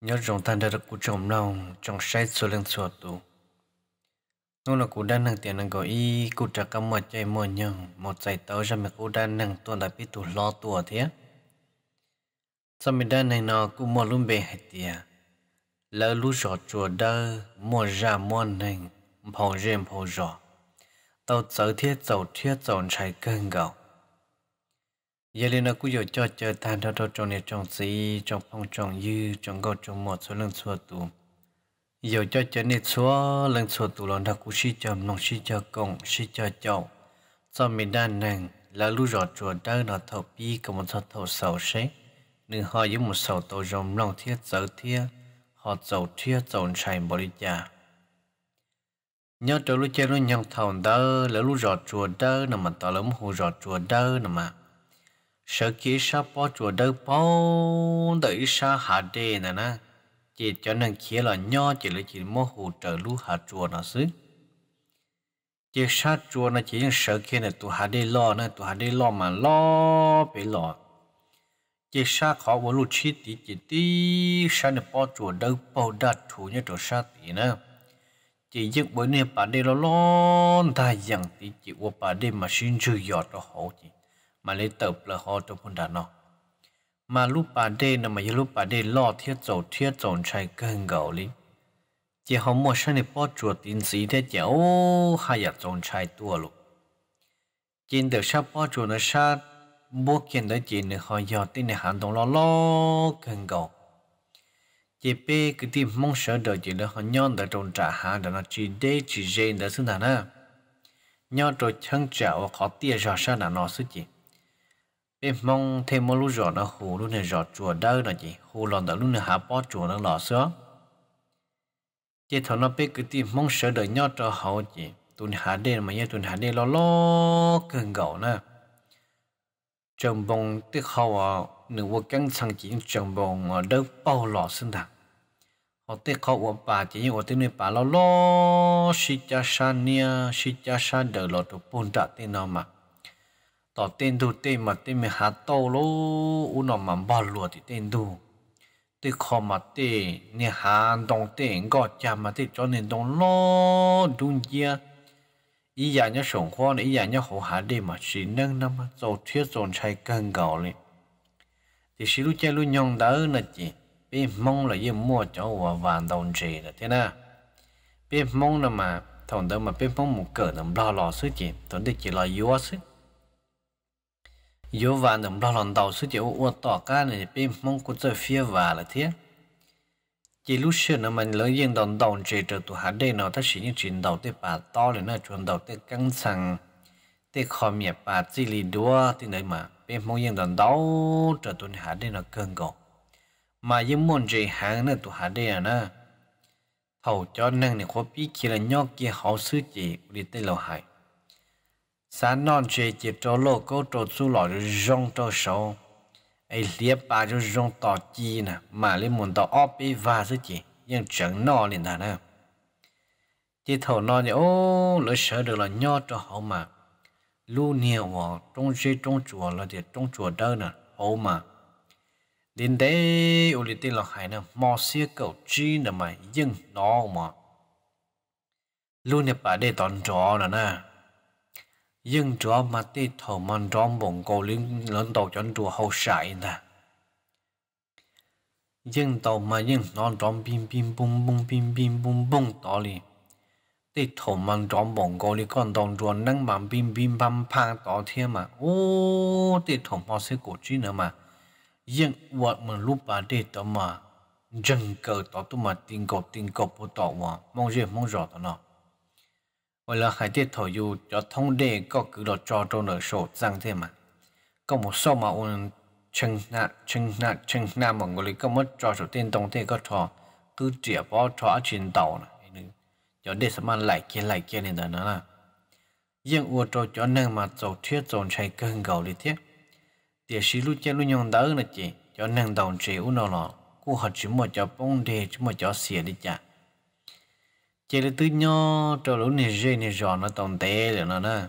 nhớ rồng tan ra cụ trồng lòng trong sai số lên số tù nó là cụ đan năng tiền năng gọi y cụ trả cả một chạy một nhường một giải tàu ra mà cụ đan năng tuần đã biết tù lo tù thế sau mình đan này nó cũng mua luôn bề hết tiền lỡ lú rõ chùa đơ mua ra mua nành phò rèm phò rõ tàu chở thiết tàu thiết tàu chạy cơn gạo giờ lên nó cứ giờ cho chơi than cho cho trong này trong xí trong phong trong dư trong gạo trong mọt số lần xua tù giờ cho chơi này xua lần xua tù là nó cứ xí chậm nông xí cho cổng xí cho chậu cho mình đan nàng là lúc rõ chùa đỡ là thầu bi có một số thầu sầu xế nên họ với một sầu tàu rồng lòng thiết dở thiết họ dầu thiết dầu chạy bỏ đi chà nhớ trở lúc chơi lúc nhận thầu đỡ là lúc rõ chùa đỡ nằm mà tỏ lấm hồ rõ chùa đỡ nằm mà sợ kia sa po chùa đâu po đợi sa hạ đề nè na chỉ cho nên kia là nho chỉ là chỉ mô hồ trở lu hạ chùa nó xứ chỉ sa chùa nó chỉ sợ kia này tụ hạ đề lo nè tụ hạ đề lo mà lo bị lo chỉ sa khó bố lu chi tí chỉ tí sa này po chùa đâu po đa thủ nhớ chỗ sa tí nè chỉ giấc bữa nay bà đi lo lo ta dặn tí chỉ qua bà đi mà xin chữ giọt đó hậu chị mà lấy tập là họ trong phun đàn nó mà lúc bà đê là mà lúc bà đê lo thiết dầu thiết dầu chạy gần gạo lý chỉ họ mua sang để bỏ chuột tin gì thế chỉ ô hai giờ dầu chạy tua luôn trên được sao bỏ chuột nó sao bố kiện đó chỉ là họ giờ tin là hành động lo lo gần gạo chỉ bé cái tim mong sợ đời chỉ là họ nhon đã trồng trả hàng đã nó chỉ để chỉ dê đã xứng thằng đó nhon rồi chân trả và khó tiền ra sao là nó xứng gì em mong thêm một lúc rồi nó hù luôn này rồi chùa đâu là gì hù lòn đã luôn này hạ bỏ chùa nó lò xó chị thằng nó biết cái tìm mong sợ đợi nhau cho hậu chị tuần hạ đen mà nhớ tuần hạ đen lo lo cần gạo nè trồng bông tức hậu à nửa vô căng sang chỉ trồng bông ở à, đâu bao lò sinh thằng họ tức hậu của bà chỉ như ở này bà lo lo si cha sa nia si cha sa đợi lò tụ bồn tạ tên nó mà ต่อเต้นดูเต้นมาเต้นไม่หาโตโลอุนอมันบอลลัวที่เต้นดูเต้คอมาเต้เนี่ยหาตรงเต้ก็จามาเต้จนเนตรงลอดุนเยียอีอย่างเนี้ยสงข้ออีอย่างเนี้ยเขาหาเด้มาสินั่งนั่งมาโจเทียโจนใช้กันเก่าเลยแต่สิลู้ใจรู้ยองเด้อนะจีเป็นมองเลยยิ่งมั่วจ้าว่าวานดอนเจนะเท่านะเป็นมองนะมาตอนเดิมมาเป็นมองหมู่เกิดน้ำปลาหล่อซื้อจีตอนเด็กจีลอยัวซื้อ yếu và nấm lo lòn tàu suy chiếu uất tỏ ca này bên mong cốt chơi phía và là thế chỉ lúc xưa nó mình lớn yên đòn đòn chế trở tụ hạt đây nó ta chỉ những chuyện đầu tới bà to lên nó chuyện đầu tới căng thẳng tới khó miệt bà chỉ lì đua tới nơi mà bên mong yên đòn đau trở tụ hạt đây nó cơn cầu mà yên muốn chế hàng nó tụ hạt đây là thầu cho năng này khó biết khi là nhóc kia họ sư chỉ đi tới lâu hại sa non chơi chỉ trô lô cô trô su lọ rồi rong trô sâu ấy liếp bà rồi rong tỏ chi nè mà lên muốn tỏ óp ấy và sư chị nhưng chẳng nọ liền thà nè chị thầu nọ nhỉ ô lỡ sợ được là nho cho hậu mà lu nhiều mà trong chế trong chùa là thì trong chùa đâu nè hậu mà đến đây ô lý tên là hải nè mò xe cầu chi nè mà nhưng nó mà luôn nè bà đây toàn trò nè nè nhưng cho mà đi thở mòn trong bụng cô liên lớn tàu chân chùa hậu sải nè nhưng tàu mà nhưng non trong bim bim bung bung bim bim bung bung đó li đi thở mòn trong bụng cô liên con tàu chùa nâng mà bim bim băm phang đó thế mà ô đi thở mòn sẽ cổ chi nữa mà nhưng vật mình lúc bà đi tàu mà dừng cờ đó tụi mà tình cột tình cột của tàu mà mong gì mong rõ đó nào Hồi là khai tiết thổi dù cho thông đề có cứ đọt cho trâu nở sổ răng thế mà. Có một số mà ôn chân nạ chân nạ chân nạ mà người có mất cho số tiền tổng thế có trò cứ trịa bó trò trên tàu này. Cho đề sẽ mang lại kia lại kia nên đó là. Nhưng ua trò cho năng mà dầu thiết dồn chạy cơn gầu lý thiết. Địa sĩ lúc chơi lúc nhông đỡ là chị cho năng đồng chế u nó lọ. Cô họ chỉ một cho bông đề chỉ một cho xỉa đi chả chỉ là tư nhỏ cho lũ này dây này giòn nó tồn tệ rồi nó nè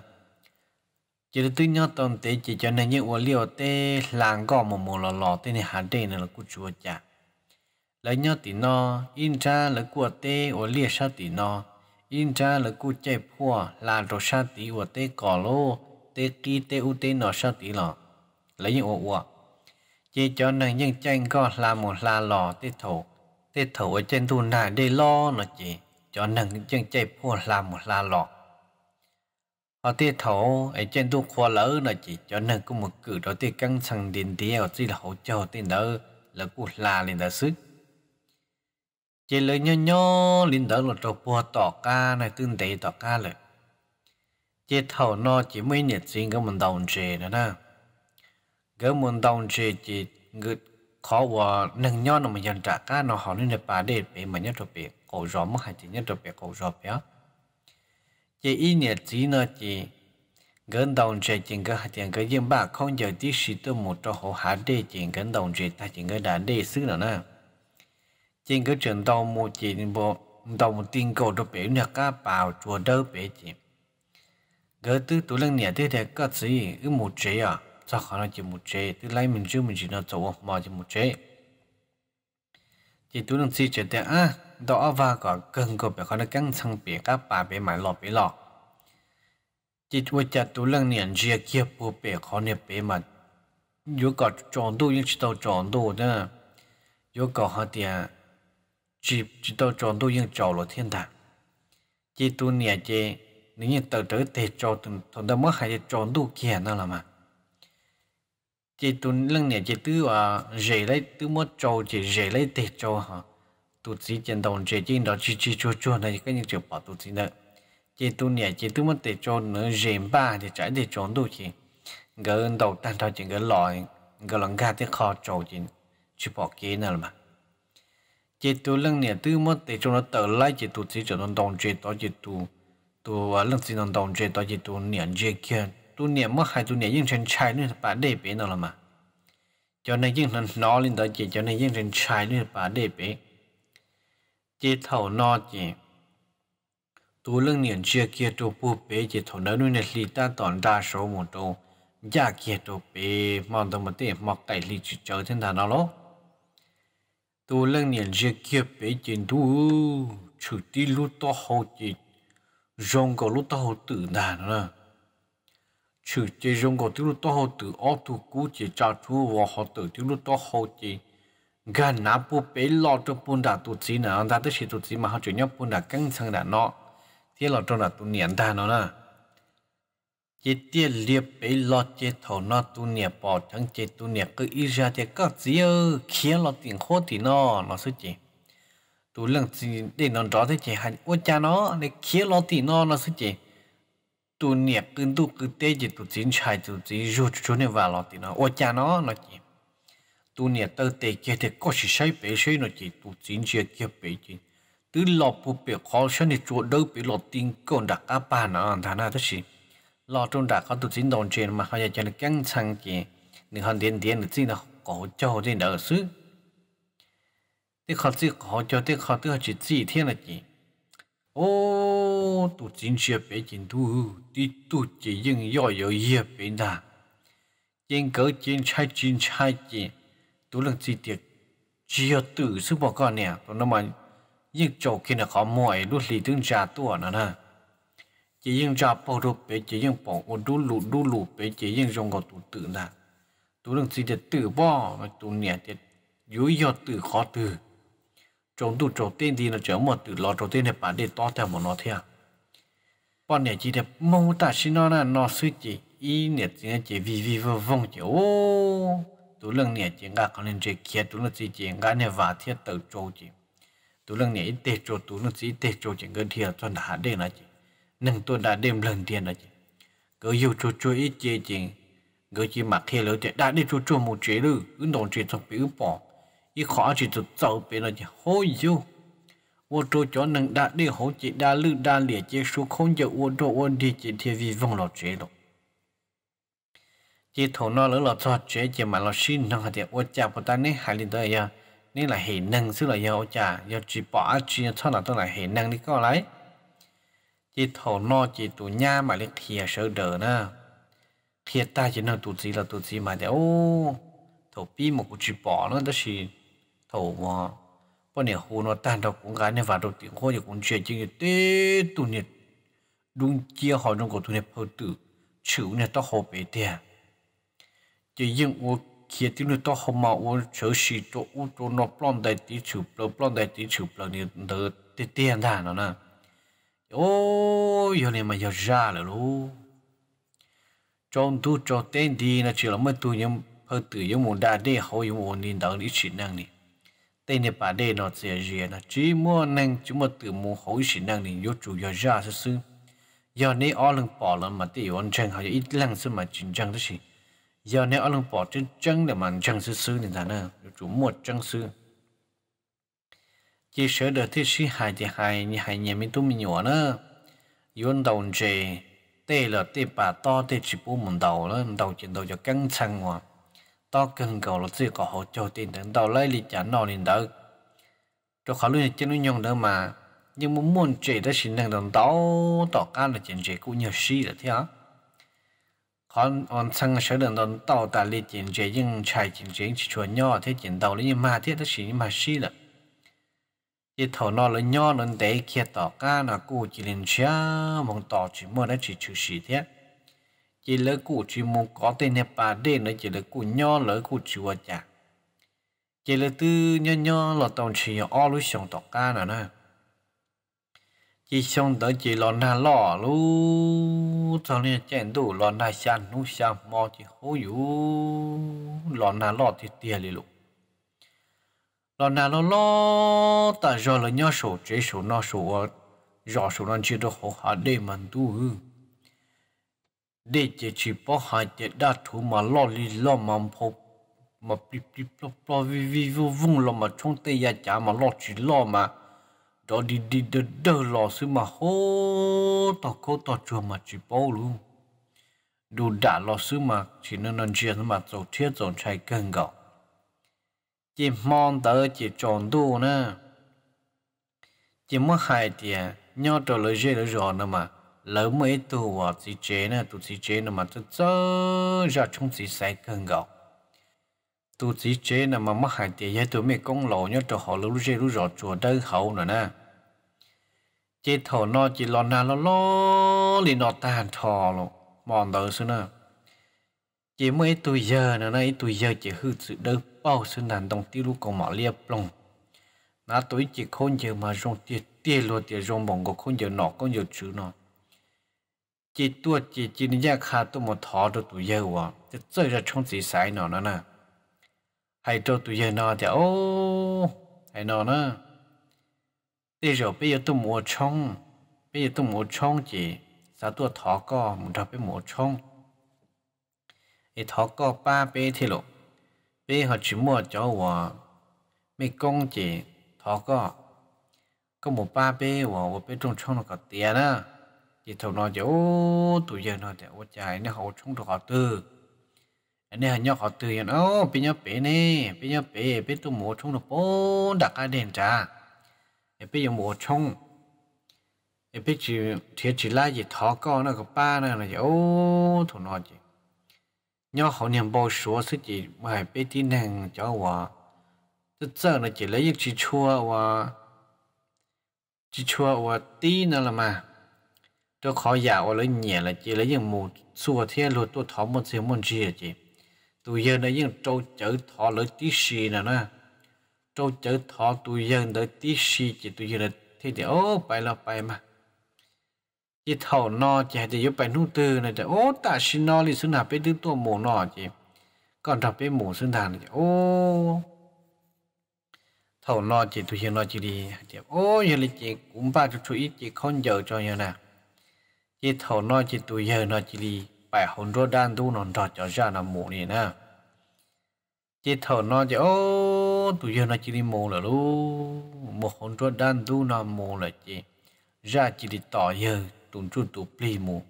chỉ là tư nhỏ tồn tệ chỉ cho nên những vật liệu tê làng gò một mồ lò lò tê này hạt đây này là cú chua chả lấy nhau tí nó in ra là của tê vật liệu sao tí nó in ra là cú chạy phua làm đồ sao tí vật tê cỏ lô tê kí tê u tê nó sao tí nó lấy những quả quả chỉ cho nên những tranh gò làm một là lò tê thổ tê thổ ở trên thôn này để lo nó chỉ cho nâng chân chạy phu là một là lọ họ tiết thổ ấy chân tu khoa lỡ là chỉ cho nâng có một cử đó tiết căng thẳng điện tiêu chỉ là hỗ trợ tiền đỡ là cụ là liền đỡ sức chỉ lời nhó nhó liền đỡ là trò bùa tỏ ca này tương tế tỏ ca lời chỉ thầu nó chỉ mấy nhật sinh cái mình đồng chế nữa nè cái mình đồng chế chỉ ngực khó và nâng nhó nó mà dần trả ca nó họ nên là bà để bị mà nhất thuộc biệt cổ rõ mà hai chị nhớ được bé cổ rõ bé chị ý nhẹ chỉ nó chị gần đồng trẻ chị cái hai tiền cái dân ba không giờ tí sĩ tôi một chỗ họ hạ đê chị gần đồng trẻ ta chị cái đã để xứ rồi nè chị cái trường đầu một chị bộ đầu một tiền cổ cho bé nhà cá bảo chùa đâu bé chị gỡ tư tủ lăng nhà thế thế cất gì ư một chế à sao khó nó chỉ một chế tư lấy mình chưa mình chỉ nó chỗ mà chỉ một chế chỉ tu nông chi chuyện thế á đó và có cần có phải có được căng thẳng bị các bà bị mải lọ bị lọ chỉ tu cha tu lăng niệm chia kia bù bể khó niệm bể mà nếu có chọn tu nhưng chỉ tao chọn tu đó nếu có họ thì chỉ chỉ tao chọn tu nhưng chọn là thiên đàng chỉ tu niệm chỉ nếu như tao trở thế chọn thì thằng đó mới hay chọn tu kia nó là mà chỉ tu lần này chỉ tu à dễ lấy tu mất châu chỉ dễ lấy tệ châu hả tu chỉ chân đồng chỉ chỉ đó chỉ chỉ chua chua này cái những chuyện bảo tu chỉ nữa chỉ tu này chỉ tu mất tệ châu nữa dễ ba thì trái để châu tu chỉ người đầu tan thao chỉ người lòi người lòng ga thì khó châu chỉ chỉ bỏ kia nữa mà chỉ tu lần này tu mất tệ châu nó tự lấy chỉ tu chỉ cho đồng đồng chỉ đó chỉ tu tu lần sau đồng đồng chỉ đó chỉ tu này chỉ kia tu niệm mất hai tu niệm những trên trai nên bà đề bể nó là mà cho nên những lần nó lên tới chỉ cho nên những trên trai nữa bà đề bể chỉ thầu nó chỉ tu lưng niệm chia kia tu bu bể chỉ thầu nó nuôi nè lì ta toàn đa số một tu giá dạ kia tu bể mong tâm tế mọc cái lì chỉ chờ thiên thần nó lố tu lưng niệm chia kia bể chỉ tu chủ tí lúc to hậu chỉ rong có lúc to hậu tử đàn nữa chữ chế rong có tiêu to hậu từ ô tu cú chế cha chú và họ tử tiêu to hậu chế gần nã bu bế lo cho bún đã tu chí nè anh ta tới tu chí mà họ chuyển nhau bún đã căng sang đà nọ thế là trong đã tu niệm ta nó nè chế tia liệp bế lo chế thầu nó tu niệm bỏ chẳng chế tu niệm cứ ít ra thì các gì ơ khiến lo tiền khô thì nó nó sẽ chế tu lần gì để nó rõ thế chỉ hành ô cha nó để khiến lo tiền nó nó sẽ chế tu niệm tương tu cứ tế gì tu chính chạy tu chỉ rút chỗ này vào lo tiền nó ô cha nó nó chỉ tu niệm tơ tê kia thì có gì sai bể sai nó chỉ tu chính chia kia bể chỉ tứ lọ phụ bể khó sai này chỗ đâu bể lọt tiền còn đặt cá ba nó thà na đó gì lọ trong đặt có tu chính đồng tiền mà họ cho nó căng sang kì nếu họ điền điền được gì nó có cho thì đỡ xứ thế họ chỉ có cho thế họ tự họ chỉ chỉ thiên là gì โอ้ตัวจริงเสียเป็นจริงทุกที่ตัวจริงยังย่อยเยียเป็นนะจริงก็จริงใช่จริงใช่จริงตัวเรื่องจริงเดียจริงตื่นซึ่งบอกก่อนเนี่ยตัวนั้นมันยิ่งโจกขึ้นขอมวยรู้สิถึงจาตัวนะนะจรยิงจาปอดเป็นจรงยิ่งปวดดูหลุดูหลุเป็นจรงยิงจงก็ตัวตื่นนะตัวเรื่องจริงเดียตื่นบ่ตัวเนี่ยเดียอยู่ย่อตื่นขอตื่น trong tu trầu tiên thì nó chở một từ lò trầu tiên này bản để to theo một nó theo à? bọn này chỉ đẹp mâu ta xin nó là nó suy chỉ ý nhiệt chỉ chỉ vì vì vô vong chỉ ô tú lưng nhiệt chỉ ngã còn nên chỉ kia tú lưng chỉ chỉ ngã này và thiết tự trầu chỉ tú lưng nhiệt tê trầu tú lưng chỉ tê trầu chỉ gần thiệt cho đã đêm là chỉ nâng tôi đã đêm lần tiền là chỉ cứ yêu trầu trầu ít chỉ chỉ cứ chỉ mặc khi lỡ chỉ đã đi trầu trầu một chế lử ứng đồng chỉ trong bị ứng bỏ 一 khó chỉ tụt tàu bên là chỉ hôi yêu ô tô cho nâng đã đi hỗ chỉ đa lư đa số không giờ ô tô ô đi chỉ thiên vi lọt chế lộ chỉ thổ lọt thoát chỉ mà lọt xin nâng hạt tiền cha của ta hai lần tới ya nên là hệ nâng chứ là ya ô cha ya à, chỉ bỏ chỉ thoát là tôi là hệ nâng đi có lấy chỉ thổ nó mà lấy thìa sợ đỡ nè thìa ta chỉ nâng tụ gì là tụ gì mà để ô thổ một cái chỉ nó đó chỉ thầu mà bọn nhà hồ nó tan đâu cũng gái nên vào đầu tiếng giờ cũng chuyện chứ như tê tu nhiệt đúng chia họ trong cổ tu nhiệt phật tử chịu nhiệt tao hồ bể tiền chỉ riêng ô kia tiếng nhiệt tao hồ mà ô chớ xì chỗ ô chỗ nó plon đại tí chụp lơ plon đại tí chụp lơ nhiệt đỡ tê tiền ra nó nè ô giờ này mà giờ ra rồi luôn trong tu cho tên đi là chỉ là mấy tu nhưng hậu tử nhưng muốn đa đê hậu nhưng muốn nhìn đỡ lý chỉ năng này tây nè bà đê nó dễ dễ nó chỉ mua nâng chỉ mua từ mua hậu sĩ năng thì yếu chủ yếu ra sư sư giờ nè ở lưng bỏ lần mà tây yếu anh chăng hay ít lần sư mà chính chăng đó gì giờ nè ở lưng bỏ trên chăng để mà chăng sư sư thì thằng nào chủ mua chăng sư chỉ sợ được thế sĩ hài thì hài như hài nhà mình tôi mình nhỏ nữa yếu đầu chè tê là tê bà to tê chỉ bố mình đầu đó đầu chân đầu cho căng thẳng mà tao cần cầu là gì có hỗ trợ tiền đến tao lấy lý trả nó lên đó cho khá luôn trên núi nhung đó mà nhưng muốn muốn chỉ đó xin năng đồng tao tao can là chuyện gì cũng nhiều xí là thế á còn còn sang sẽ đồng đồng tao ta lý chuyện gì nhưng chạy chuyện gì chỉ chuẩn nhỏ thế chuyện tao lấy nhưng mà thế đó xin mà xí là chỉ thổ nó là nhỏ nên để kia tao can là cô chỉ lên xe mong tao chỉ muốn nó chỉ chịu xí thế chỉ lỡ cụ chỉ muốn có tên nè bà để nó chỉ lỡ cụ nho lỡ cụ chùa chả chỉ lỡ tư nho nho là tổng chỉ ở lúc sống tọt ca nữa nè chỉ sống tới chỉ lo na lo lu cho nên chèn đủ lo na san nu san mò chỉ hú yu lo na lo thì tiền đi luôn lo na lo lo ta giờ là nho sổ chế sổ nó sổ giờ số nó chỉ được học hà đê mình đủ để chỉ chỉ bỏ hai tiệt đa thủ mà lo lì lo mà phô mà bì bì bò bò vi vi vu vung lo mà trong tay ya chả mà lo chỉ lo mà đó đi đi đơ đơ lo xứ mà hô tao cố tao chùa mà chỉ bỏ luôn đủ đã lo xứ mà chỉ nên nên chuyện mà tổ thiết tổ chạy gần gạo chỉ mong tớ chỉ chọn đủ nữa chỉ mất hai tiền nhau trở lời dễ lời rõ nữa mà lỡ mấy tu ở chỉ chế nè tu chỉ chế nè mà tu chớ ra chúng chỉ sai cần gạo tu chỉ chế nè mà mắc hại tiền tụi mấy công lộ nhớ cho họ lưu chơi lưu rõ chùa đơn hậu nữa nè chế thổ nó chỉ lo nà lo lo thì nó tàn thò luôn mòn đời xưa nè chỉ mấy tuổi giờ nữa nè tuổi giờ chỉ hư sự đơn bao sự nàn đồng tiêu lúc còn mỏ liệp lòng nà tuổi chỉ khôn giờ mà rong tiền tiền luôn tiền rong bỏng có khôn giờ nọ có giờ chữ nọ chỉ tua chỉ chỉ nên ra khá tu một thọ cho tụi giờ à, thì chơi ra trong gì sai nó nữa nè hay cho tụi giờ nó thì ô hay nó nữa bây giờ bây giờ tụi mua trong bây giờ tụi mua trong chỉ sao tụi thọ co một đập bây mua trong thì thọ co ba bé thì lộ bé họ chỉ mua cho hòa mấy công chỉ thọ co có một ba bé hòa một bé trong trong nó có tiền à thì thầu nó chỉ ô tụi giờ nó thì ô chạy nó hậu chung được họ tư anh này nhau họ tư yên ô bây giờ bé nè bây giờ bé bé tụi mua chung được bốn đặc cái đèn trà bây giờ mua chúng bây giờ thiệt chỉ là gì thọ con nó có ba nó là ô tụi nó chỉ nhau họ niệm bao số sức gì mà bé tin hàng cho hòa tức giờ nó chỉ lấy chỉ chua hòa chỉ chua hòa tí nữa là mà 就考雅我了年了，这了用木做天路做桃木些木些这，都用了用周走桃了地西了呢，周走桃都用的地西这都用了天的哦白了白嘛，一头孬这还得有白弄得呢这哦大西孬里生产白的多木孬这，刚才白木生产的哦。thầu lo chỉ tôi hiện lo chỉ đi tiệm ô giờ là chị cũng ba chục chục ít chị không giờ cho như nào chỉ thầu nó chỉ tụi giờ nó chỉ đi bài hồn rồi đan tu nó đọt cho ra nó mù này nè chỉ thầu nó chỉ ô tụi giờ nó chỉ đi mù là lu một hồn rồi đan tu nó mù là chỉ ra chỉ đi tỏ giờ tụi chú tu pli mù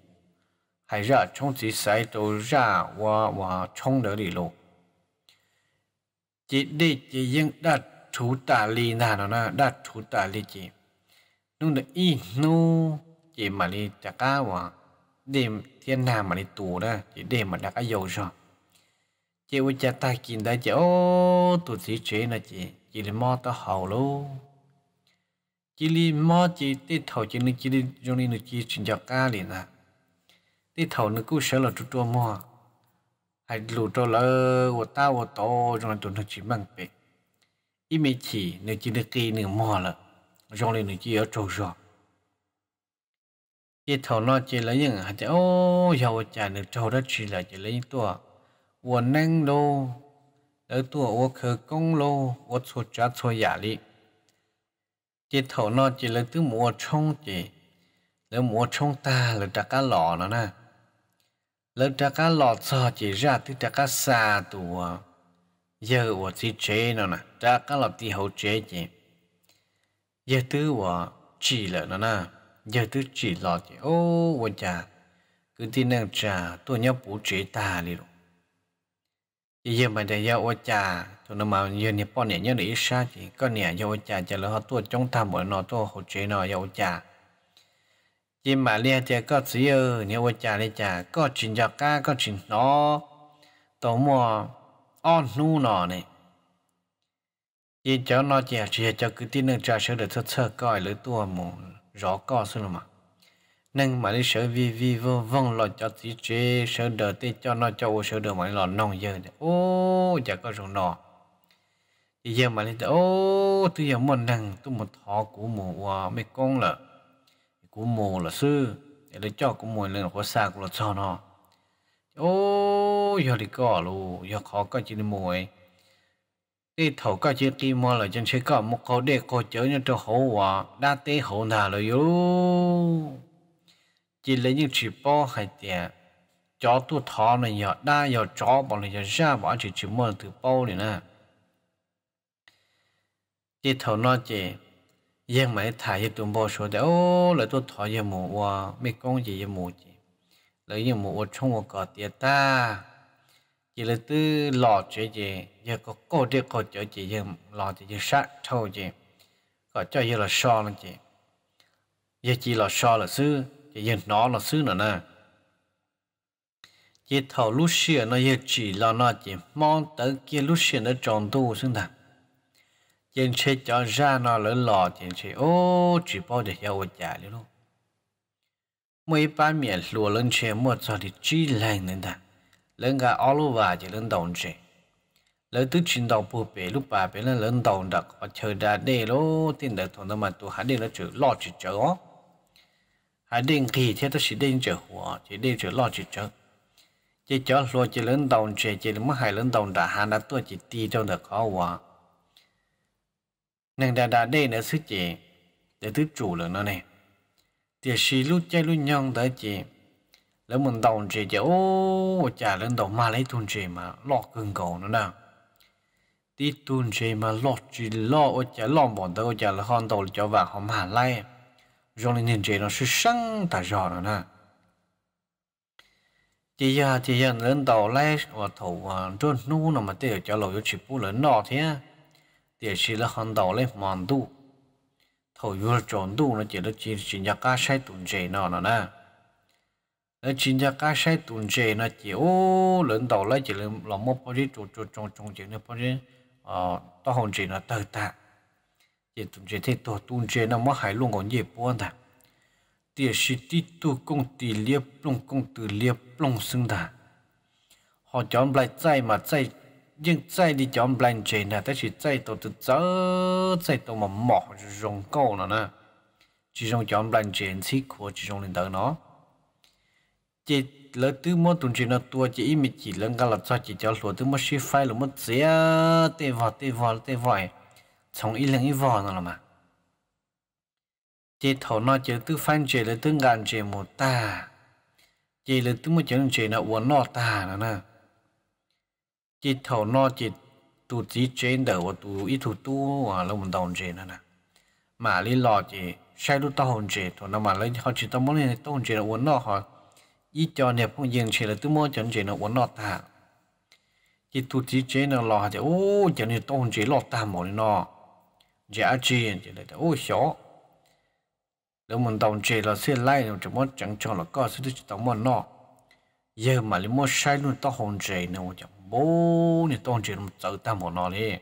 hay ra trong chỉ sai tu ra và và trong đỡ đi luôn chỉ đi chỉ riêng đặt chú tà li nào nó đặt chú tà li chỉ nung được y nung chỉ mà đi chắc cá mà đêm thiên nam mà đi tù đó chỉ đêm mà đã cá dầu rồi chỉ ui cha ta kiếm đã chỉ ô tụ sĩ chế là chỉ chỉ là mò ta hầu luôn chỉ li mò chỉ tê thầu chỉ nên chỉ đi cho nên chỉ chuyển cho cá liền à tê thầu nó cũng sợ là chút chút mò hay lù cho lỡ của tao của to rồi tụi nó chỉ bằng bể ít mấy chỉ nên chỉ được kỳ nửa mò là rồi nên được chị ở trâu rồi chỉ thầu lo chỉ lấy những hạt ô giàu trả được trâu đó chỉ là chỉ lấy những tua uốn năng lô đỡ tua ô khờ công lô ô số trả số giả lý chỉ thầu lo chỉ lấy thứ mùa trông chỉ lấy mùa trông ta là trả cá lọ nó nè lấy trả cá lọ cho chỉ ra thứ trả cá xa tua giờ ô chỉ chế nó nè trả cá lọ thì hậu chế chỉ giờ tứ ô chỉ là nó nè giờ tôi chỉ lo chị ô vợ cha cứ tin năng cha tôi nhớ bố chế ta đi rồi chị giờ mà để vợ cha tôi nó mà giờ này bọn này nhớ để xa chị con giờ vợ cha chờ lâu họ tôi trông tham bọn nó tôi hỗ trợ nó vợ cha chị mà lia thì có sĩ ở nhớ vợ cha đi cha có chuyện cho cá có chuyện nó tôi mua ăn nu nó này chị cháu nó chị chỉ cho cứ tin năng cha sẽ được thất thơ coi lưỡi tua mồm rõ co xin là mà nên mà đi sợ vi vi vân vân lo cho tí chế sợ đờ tí cho nó cho ô sợ đờ mà lo nong giờ ô chả có rồng nọ thì giờ mà đi ô tôi giờ muốn rằng tôi một thọ của mù mấy con là của mù là sư để lấy cho của mù lên có xa của nó cho nó ô giờ đi có luôn giờ khó có chỉ đi mù ấy đi thầu các chuyện đi mua là chân sẽ có một cô đẹp cô chớ như cho hậu quả đa tế hậu nà rồi yếu chỉ lấy những chỉ bỏ hay tiền cho tu thọ này nhỏ đa nhỏ chó bỏ này nhỏ ra bỏ chỉ chỉ mua từ bao này nè chỉ thầu nó chỉ giang mấy thải như tụm bò số để ô lại tu thọ như mù hoa mấy công gì như mù chỉ lấy như mù hoa trong một cỏ tiền ta giờ là tư lò chuyện gì giờ có cô đi cô chỗ gì giờ lò thì giờ sát thâu gì có cho giờ là sao lên gì giờ chỉ là sao là sư giờ giờ nó là sư nữa nè giờ thầu lúc xưa nó giờ chỉ là nó chỉ mong tới kia lúc xưa nó tròn tu xứng thật giờ chế cho ra nó lỡ lò giờ chế ô chỉ bao giờ giàu trả luôn mỗi ba mẹ lúa lên chế mỗi giờ thì chỉ lành nên thật lên cả all over chỉ lên đồng chỉ lỡ tức chuyển đầu bộ bể lúc ba bể lên lên đồng đặc và chờ đã để lô tiền đợt thằng nó mà tụ hắn đi nó chữ lo chữ chớ hắn đi kỳ thế đó chỉ đi chữ hòa chỉ đi chữ lo chữ chơi, chỉ chơi lo chỉ lên đồng chỉ chỉ là hai lên đồng đã hắn đã tôi chỉ đi trong được khó hoa nên đã đã để nữa sức chị để tức chủ lượng nó này thì xì lũ chơi lũ nhong tới chị lỡ mình đồng chế chứ ô chả lên đầu mà lấy tuần chế mà lo cưng cầu nữa nè Đi tuần chế mà lo chỉ lo ô chả lo bọn tao ô chả là hòn đầu cho vào hòm hà lai rồi lên nhìn chế nó sẽ sáng ta rõ nữa nè chị ya à, chị ya à, lên đầu lấy và thủ à, trôn nu nó mà tiêu cho lâu cho chị bù lớn nọ thế tiêu chỉ là hòn đầu lấy mòn đu. thầu vừa tròn đu nó chỉ là chỉ chỉ nhà cá sai tuần chế nọ nè nó chính ra cá sai tuần chế nó chỉ ô lớn đầu lấy chỉ ờ, là là một bao nhiêu chỗ chỗ trong trong nó bao nhiêu ờ to hồng chỉ nó tự tạ chỉ tuần chế thì tổ tuần nó mất hải luôn còn gì buồn tiền sĩ tí tu công tỷ liệp long công tử liệp long xưng thà họ chọn lại chạy mà chạy nhưng chạy đi chọn lại chế là ta chỉ chạy tổ tự chớ chạy tổ mà mỏ rồng câu nữa nè chỉ rồng chọn lại chế chỉ của chỉ rồng lên tới chỉ lỡ thứ mốt tuần chỉ nó tua chỉ ít chỉ lỡ cái là cho chỉ cho số thứ mốt xí phai lúa mốt dễ tê vò tê vò tê vòi trong ít lần ít vò nó là mà chỉ thấu nó chỉ thứ phan chỉ lỡ thứ ngàn chỉ một ta chỉ lỡ thứ mốt chỉ chỉ nó uốn nọ ta nữa nè chỉ thấu nó chỉ tu chỉ trên đầu và tu ít tu tu và lỡ một đồng chỉ nữa nè mà lý lọ chỉ sai lúc tao hồn chỉ thôi nó mà lấy họ chỉ tao muốn này tao hồn chỉ là uốn nọ họ ý cho nẹp không yên chỉ là tôi mua chân chỉ nó uốn lọt ta chỉ tu chỉ chế nó lò thì ô chân này tôi chỉ lọt ta mỗi nó giả chi chỉ là ô xó nếu mình đồng chỉ là xe lai nó chỉ muốn chẳng cho là có sự chỉ tổng muốn nọ, giờ mà lấy mua sai luôn tao hồn chỉ nó chẳng bố này tôi chỉ nó tự ta mỗi nọ đi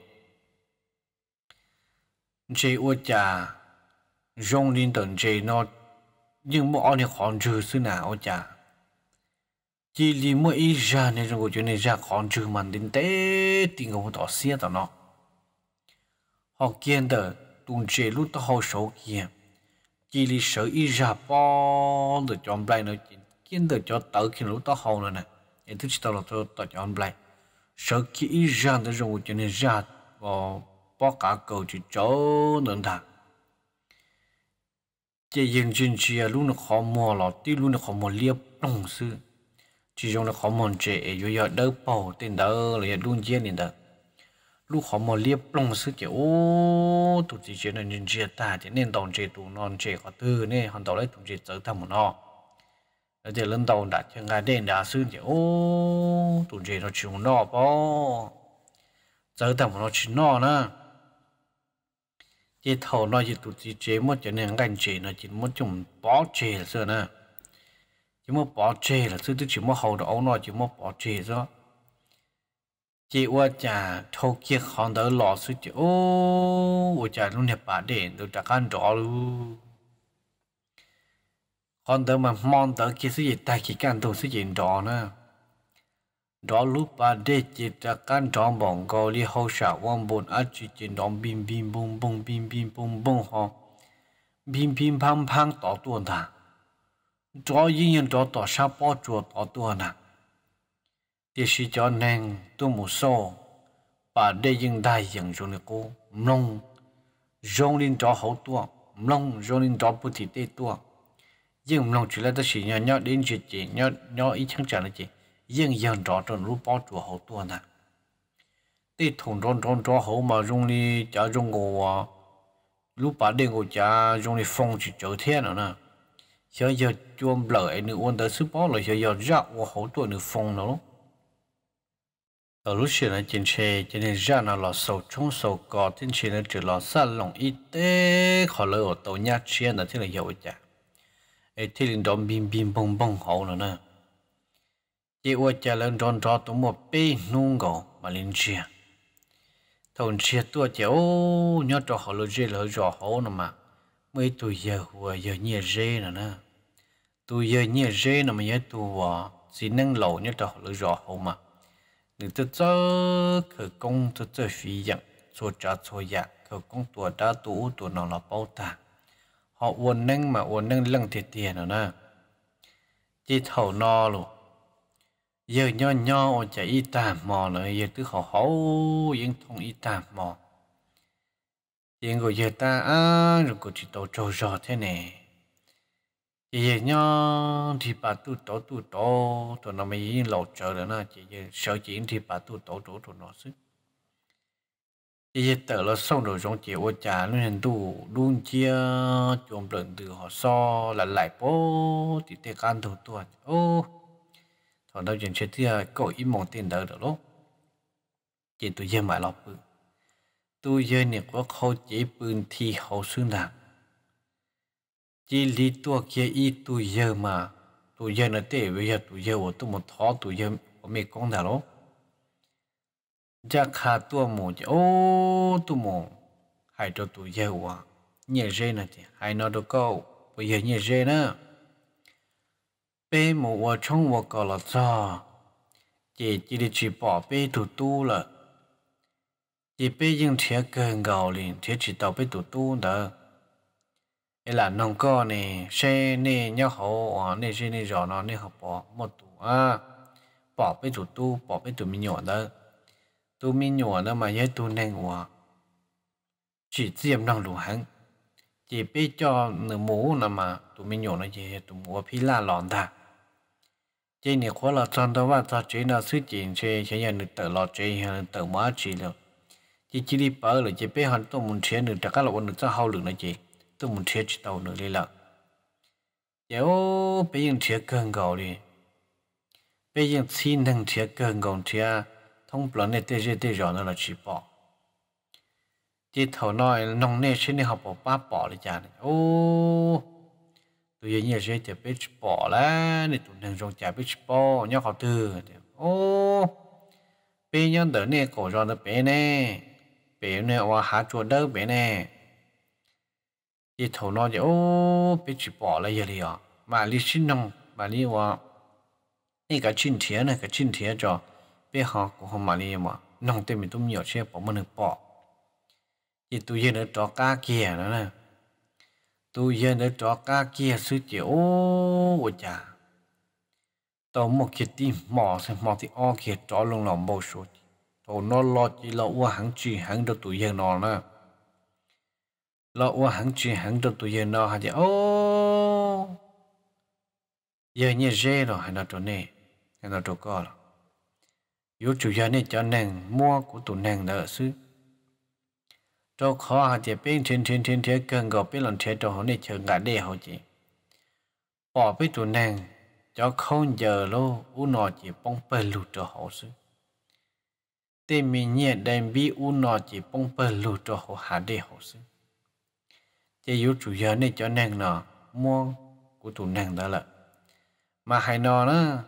chỉ ô cha dùng linh tưởng chỉ nó nhưng mà anh khó chịu xưa nào ô cha chỉ li mua ít ra nên rồi chuyện này ra còn chưa mặn đến té tiền của tao xia tao nó họ kiên tờ tuần chế lúc đó họ số kiên chỉ li sợ ít ra bỏ được chọn bài nó kiên tờ cho tớ khi lúc đó họ rồi nè em chỉ tao là tao tao chọn bài sợ khi ít ra nên rồi chuyện này ra và bỏ cả cầu chỉ chỗ nên thằng chỉ riêng chuyện chia lúc nó khó mua lọt tí lúc nó khó mua liệp đồng sự chỉ dùng là khó mòn chế yếu yếu đỡ bỏ tiền đỡ là luôn chiên tiền đỡ lúc khó mòn liếp lòng sức chế ô tụt chỉ chế nên chế ta chế nên tổng chế tụ non chế khó tư nên hoàn tàu lấy tụt chế tới một nó rồi giờ lên tàu đã chân ngài đen đã xương chế ô tụt chế nó chịu nó bỏ tới một nó chỉ nó nữa chế thầu nó chỉ tụt chỉ chế một chế nên ngành chế nó chỉ một chung bỏ chế xưa nữa chỉ mua bỏ chê là thứ thứ chỉ mua hầu đó nó chỉ mua bỏ chê rồi chị qua chả thâu kia khăn đỡ lọ sư chị ô ô chả luôn nhập bà để đồ chả khăn rõ luôn khăn đỡ mà mong đỡ kia sư gì ta chỉ can đồ sư gì rõ nữa đó lúc bà để chị ta can rõ bọn cô đi hậu xả quan bồn á chị chị đó bim bim bùng bùng bim bim bùng bông ho bim bim phang phang tỏ tuần thẳng cho yên yên đó tỏ sa bỏ chùa tỏ tua nè thì sĩ cho nên tôi một số bà để yên đại yên cho nên cô mông rong lên cho hậu tua mông rong lên cho bút thì tê tua yên mông chỉ là tôi sĩ nhỏ nhỏ đến chị chị nhỏ nhỏ ít chẳng trả là chị yên yên đó trong lúc bỏ chùa hậu tua nè tê thùng trong trong cho hậu mà dùng đi chả rong ngô lúc bà để ngô chả dùng đi phong chỉ chỗ thiên nữa nè giờ giờ chuông lỡ nữa ôn tới sức bó rồi giờ giờ ra qua hậu tuổi nữa phong nó ở lúc xưa là trên xe cho nên ra nó là sầu trong sầu cỏ trên xe nó chỉ là xa lòng y tế khỏi lỡ ở tàu nhát xe là thế là giàu chả ấy thế liền đom bim bim bông bông hậu nữa nè chỉ qua chả lên tròn tròn tụi một bê nung gò mà lên xe thôn xe tua chéo nhớ trò họ lỡ dê lỡ rõ hậu nữa mà mấy tuổi giờ vừa giờ nhiều dê nữa nè tu giờ nhẹ dễ nó nhớ tu à chỉ nâng lẩu như đó lỡ rõ hậu mà nếu tôi cho khởi công tôi cho phi dạng cho trả cho dạng khởi công tuổi đã tu tuổi nào là bao ta họ uốn nâng mà uốn nâng lăng thiệt tiền nữa nè chỉ thầu no luôn giờ nho nho chả y tà mò rồi giờ cứ họ hấu vẫn thông y tà mò yên rồi giờ ta à rồi cũng chỉ tàu trâu rò thế này ye nhá thì bà tu tổ tu tổ tụi nó mới lâu chờ rồi na chỉ sợ chỉ thì bà tu tổ tổ tụi nó xứ ye tờ là xong rồi trong chỉ ô trà luôn hình tu luôn chia chôm lần từ họ so là lại bố thì tê can thủ tu ô thằng đâu chuyện chết thì à, cậu im mong tiền đỡ được lúc chỉ tụi ye mãi lọc bự tụi ye nè có khâu chỉ bự thì hậu xương đàng chỉ lý tua kia y tu giờ mà tu giờ nó tệ bây giờ tu giờ tu một thó tu giờ có mấy con đã lỗ giá khá tua mù chứ ô tu mù hai cho tu giờ quá nhẹ dây nè thì hai nó đâu có, bây giờ nhẹ dây nè bé mồ ở trong vô cầu là sao chỉ chỉ đi chỉ bỏ bé tu tu là chỉ bé những thiệt gần gạo liền thiệt chỉ tao bé tu tu đó ý là nông cơ này xe này nhau hậu ở này xe này rõ nó này hợp bỏ một tủ à bỏ cái tủ tu bỏ cái tủ mi nhỏ đó tu mi nhỏ đó mà nhớ tu nên của chỉ tiêm năng đủ hắn chỉ biết cho nửa mũ là mà tụ mi nhỏ nó chỉ tụ mũ phi la lòn ta chỉ này khó là chọn đó và cho chỉ là suy chuyện chơi chơi nhận được tự lo chơi hay tự mở chỉ được chỉ chỉ đi bờ là chỉ biết hắn tôi muốn chơi được chắc là ổn được cho hậu được nó chỉ 都没贴起到那里了。也哦，北京贴更高的，北京七能贴更高贴，通不了对对对热那了去报。chỉ thầu nói nông nê xin học bỏ ba bỏ đi chả này ô tôi giờ nhiều sẽ chả biết bỏ tụi nàng rong chả biết nhau học từ ô bên nhân đỡ nè cổ rong đỡ bé nè bé nè hoa há chuột đỡ bé nè ยี่ทูลอยู่ปนจีบอเลยยี่ลีอ๋อมาลีชินงมาลีว่นี่ก็ชินเทียนะก็ชินเทียจ่อเป้ฮะกูหอมมาลีมั้งน้องเต็มตุ้มเหยาะเชี่ยปอมันหนึ่งปอยี่ตู้เย็นเด็ดจ่อกาเกียนะนะตู้เย็นเด็ดจ่อกาเกียซื้อเจียโอ้จ้าตัวหมกขีดทีหมอใช่หมอที่อ้อขีดจ้อลงหลอมโบชุดตัวนอนรอจีรออ้วหางจีหางเด็ดตู้เย็นนอนนะ lọ qua hàng chi hàng trong tụi yên nó hay chứ ô giờ như dê rồi hay là chỗ này hay là chỗ co rồi yếu chủ gia này cho nàng mua của tụi nàng đỡ xứ cho khó hay chứ bên trên trên trên thế cần gặp bên lần thế cho họ này chờ ngã đề họ chị bỏ bên tụi nàng cho không giờ lô u nọ chỉ bông bờ lụt cho họ xứ tên mình nhẹ đem bi u nọ chỉ bông bờ lụt cho họ hạ đề họ xứ chế yếu chủ yếu này cho nàng nọ mua của tụ nàng đó là mà hai nọ nó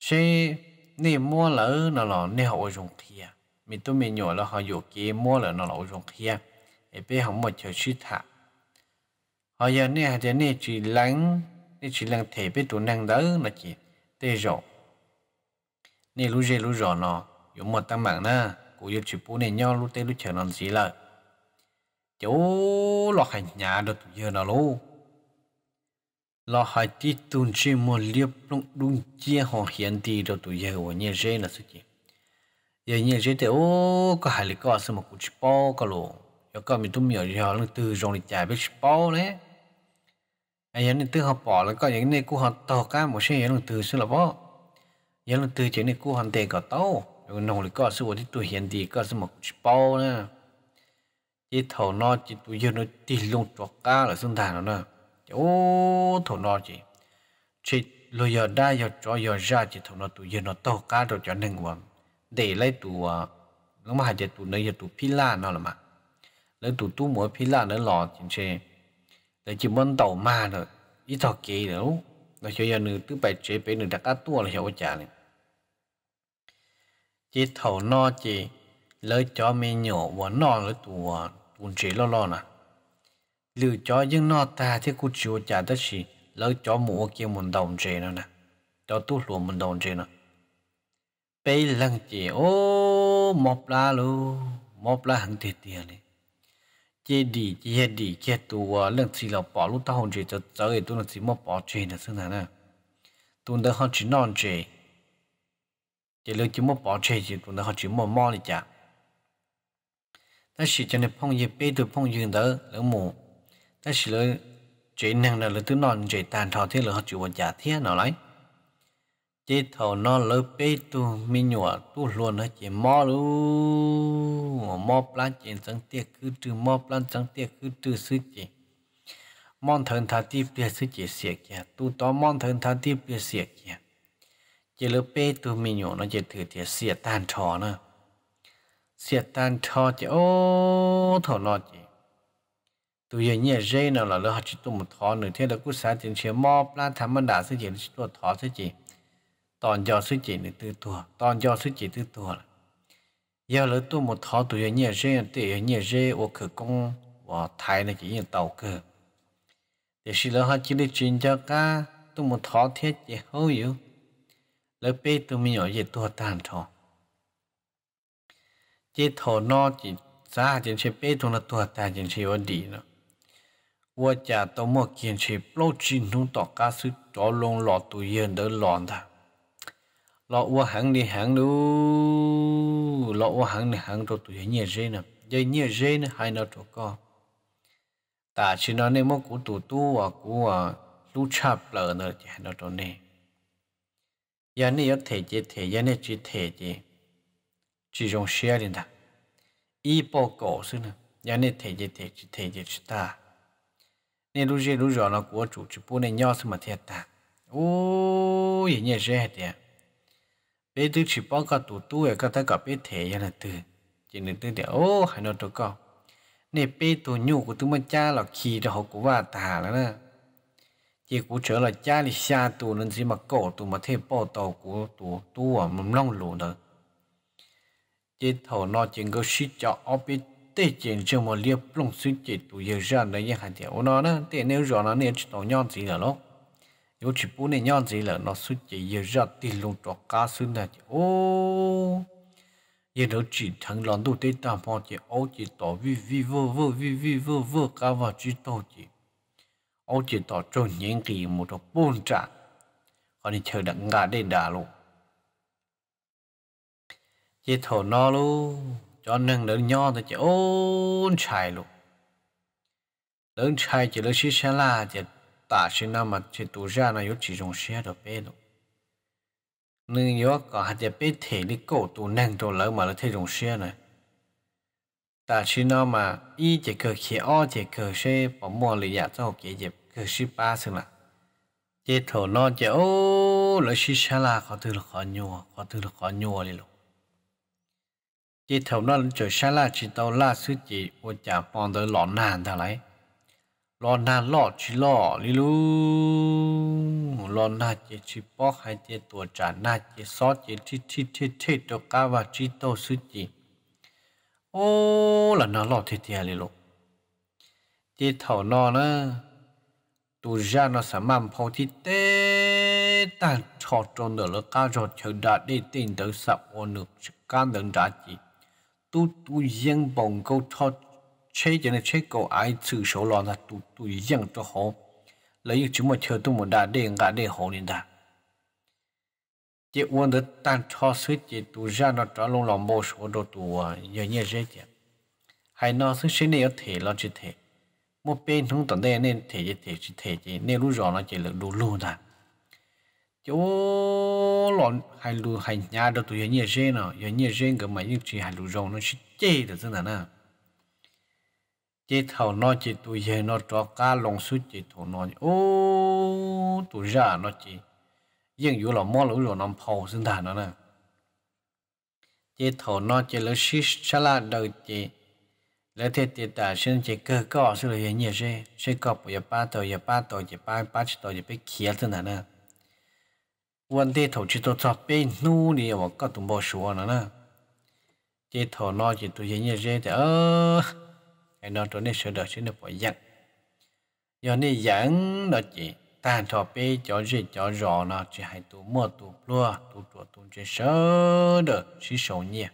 sẽ nè mua lỡ nó lọ nè họ dùng thia mình tôi mình nhỏ là họ dục kia mua lỡ nó lọ dùng kia để bé không một chờ suy thả họ giờ nè họ giờ nên chỉ lắng nên chỉ lắng thể bé tụ nàng đó là chỉ tê rõ nên lúc dê lúc rõ nó dùng một tăng mạng na cũng như chỉ bố nè nhau lúc tê lúc chờ nó gì lại chỗ lo hành nhà được giờ nào lô lo hai tí tuần xe một liếp luôn đúng chia họ hiện thì được tụi giờ ở nhà dễ là suy gì giờ nhà dễ thì ô có hai lý có sao mà cũng chỉ bỏ cả lô giờ có mình tụm nhỏ gì họ từ rong đi chạy biết chỉ bỏ đấy ai giờ từ họ bỏ là có những này cũng họ tò cá một số những từ sẽ là bỏ những từ chuyện này cũng họ tệ cả tao rồi nông lý có sự ở tụi hiện thì có sao mà cũng chỉ bỏ nữa chỉ thầu nó chỉ tụi giờ nó chỉ luôn trọc cá là xung thản nó nè ô thầu nó chỉ chỉ lôi giờ đa giờ cho giờ ra chỉ thầu nó tụi giờ nó to cá rồi cho nên quan để lấy tụi nó à, mà hạt giờ tụi nó giờ tụi phi la nó là mà lấy tụi tu mỗi la nó lò chính chế lấy chỉ muốn tàu ma rồi ít thọ kỳ nữa nó cho giờ nữ tứ bảy chế bảy nữ đặt cá tua là hiểu trả này chỉ thầu nó chỉ lỡ cho mình nhỏ và nó lỡ tù à, tùn chế lo lo nè lỡ cho những nọ ta thì cũng chịu chả tất gì lỡ cho mua kia mình đồng chế nữa nè cho tu lùa mình đồng chế nữa bây lần chị ô một la luôn một la hẳn thiệt tiền này chế đi chế đi chế tu lần chỉ là bỏ lúc ta hôn chế cho tới thì tôi lần chỉ một bỏ chế nữa xưng hẳn à tôi đã họ chỉ non chế chế lỡ chỉ một bỏ chế chỉ tôi đã họ chỉ một mò đi chả 但是将的碰一背对碰云的了母，但是了这能的了都拿这单朝天了就我家天拿来，这头拿了背对米 nhỏ tu luôn nó chỉ mò lu mò plan chỉ chẳng tiếc cứ trừ mò plan chẳng tiếc cứ trừ sự chỉ mong thần thà tiếp bia sự chỉ xiết kìa tu đó mong thần thà tiếp bia xiết kìa chỉ lỡ bê tu mi nhỏ nó chỉ thử thiệt xiết tan trò nữa xe tan cho chị ô thổ nó chị tụi giờ nhẹ dây nào là lỡ họ chỉ tụi một thọ nửa thế là cứ sáng tiền chiếm mò plan tham ăn đã sự chỉ chỉ tụi thọ sự chỉ toàn do sự chỉ nửa tư tuổi toàn do sự chỉ tư tuổi giờ lỡ tụi một thọ tụi giờ nhẹ dây tụi giờ nhẹ dây ô khử công và thái là chỉ như tàu cơ để xí lỡ họ chỉ để chuyện cho cả tụi một thọ thế chỉ hữu yếu lỡ bây tụi mình nhỏ gì tụi tan thọ chế thổ no chỉ ra chỉ chế bê thùng là tuột ta chỉ chế vấn đề nó vua cha tổ mò kiến chế lâu chín nung tọt cá sư cho lông lọ tù yên đỡ lòn ta lọ vua hàng đi hàng lu lọ vua hàng đi hàng tụt tụi nhẹ dê nè dây nhẹ dê nè hai nó tụt co ta chỉ nó nên mốc của tụt tu và của à cha chạp nó chỉ nó tụt nè giờ này có thể chế thể giờ này chỉ thể chế chỉ dùng xe lên ta y bỏ cổ xứ nè nhà này thể gì thể gì thể gì chỉ ta nên lúc gì lúc nào cũng của chủ chỉ bố này nhau xứ mà thiệt ta ô nhà nhẹ dễ hết vậy bây giờ chỉ bỏ cả tủ tủ ở cả ta cả bây thể nhà là từ chỉ nên từ để ô hay nó tôi có nên bây tủ nhu của tụi mà cha là khi đó họ cũng vất ta rồi nè chỉ cú trở là cha thì xa tù nên chỉ mà cổ tù mà thêm bỏ tàu của tù tù mà mầm long được chế thầu nó chỉ có sử dụng ở bên tê chuyện cho một liệp lông sử dụng tụ giờ ra đấy nhé hàng thiệu nó nó tê nếu rõ nó nên nó nhon gì là nó nếu chỉ bố này nhon gì là nó suy chế giờ ra tê lông trọ cá suy là chứ ô giờ nó chỉ thằng lon tụ tê ta mò chứ ô chỉ tỏ vi vi vơ vơ vi vi vơ vơ cá vào chỉ tỏ chỉ ô chỉ tỏ trông những kỳ một đồ bồn trả còn đi chờ đặng ngã đến đà luôn chỉ thổ nó luôn cho nên đỡ nho thì chỉ ôn chạy luôn lớn chạy chỉ lớn xí xe là chỉ tả xí nào mà chỉ tu ra nó yếu chỉ dùng xe đồ bê luôn nên yếu có hạt chỉ bê thể đi cổ tụ nâng tụ lớn mà nó thấy dùng xe này tả xí nào mà y chỉ cờ khí o chỉ cờ xe bỏ mua lý giả cho kế dịp cờ xí ba xin là chỉ thổ nó chỉ ô lớn xí xe là có từ là khó nhua có từ là khó nhua đi luôn จีเท่านั้นจะชานะจีโตลาสุจีว่าจะปองเดอหลอนนานเท่าไรหลอนนานหลอจีหลอดลิลูหลอนนานจีจีปอกหายเจตัวจานานจีซอสจีที่ที่ทิทิตัวกาวจีโตสุจีโอ้หลอนานหลอดเทิทิลิลูจีเท่านั้นตัวจานาสามารถพอที่เต้แต่ชอบจนเดอแล้วก็อบเฉยดัดได้ติงเดือดสับอนุกการเดินจากจี tu tu yên bồng câu cho chế giờ này chế câu ai chữ số lo là tu tu yên cho họ lấy chúng mà chờ tu một đà để ngã để họ nên đà chỉ uống được tan cho suy chỉ tu ra nó trả lòng lòng bồ số đồ tu nhớ nhớ dễ chứ hay nó suy sinh này thể lo chỉ thể một bên không tận đây nên thể chỉ thể chỉ thể chỉ nên lúc rõ nó chỉ là đủ luôn đà chỗ lọn hai lù hai nhà đó tụi nhà riêng nào nhà nhà riêng cái mà những chị hai lù rồng nó sẽ chết được thế nào nè chết thầu nó chỉ tụi nhà nó cho cá lồng suốt chết thầu nó ô tụi ra nó chỉ riêng yếu là mò lũ rồi nó phầu sinh thản nó nè chết thầu nó chỉ là xí xá là đầu chết, lấy thế tiền ta xin chết cơ cỏ xin là nhà nhà riêng sẽ có bây giờ ba tàu giờ ba tàu giờ ba ba chỉ tàu giờ ba kia thế nào nè วันเดียวจิตตัวจับเป็นนู่นนี่ว่าก็ต้องบอกชัวร์นะนะเจ้าทอนอจิตตัวยังยังแต่เออไอ้นอนตัวนี้เสด็จฉันจะปล่อยยักย้อนนี่ยังนะจีตานทอไปจอจีจอรอนะจีให้ตัวมั่วตัวปลัวตัวตัวตัวจีเสด็จชิโซเนี่ย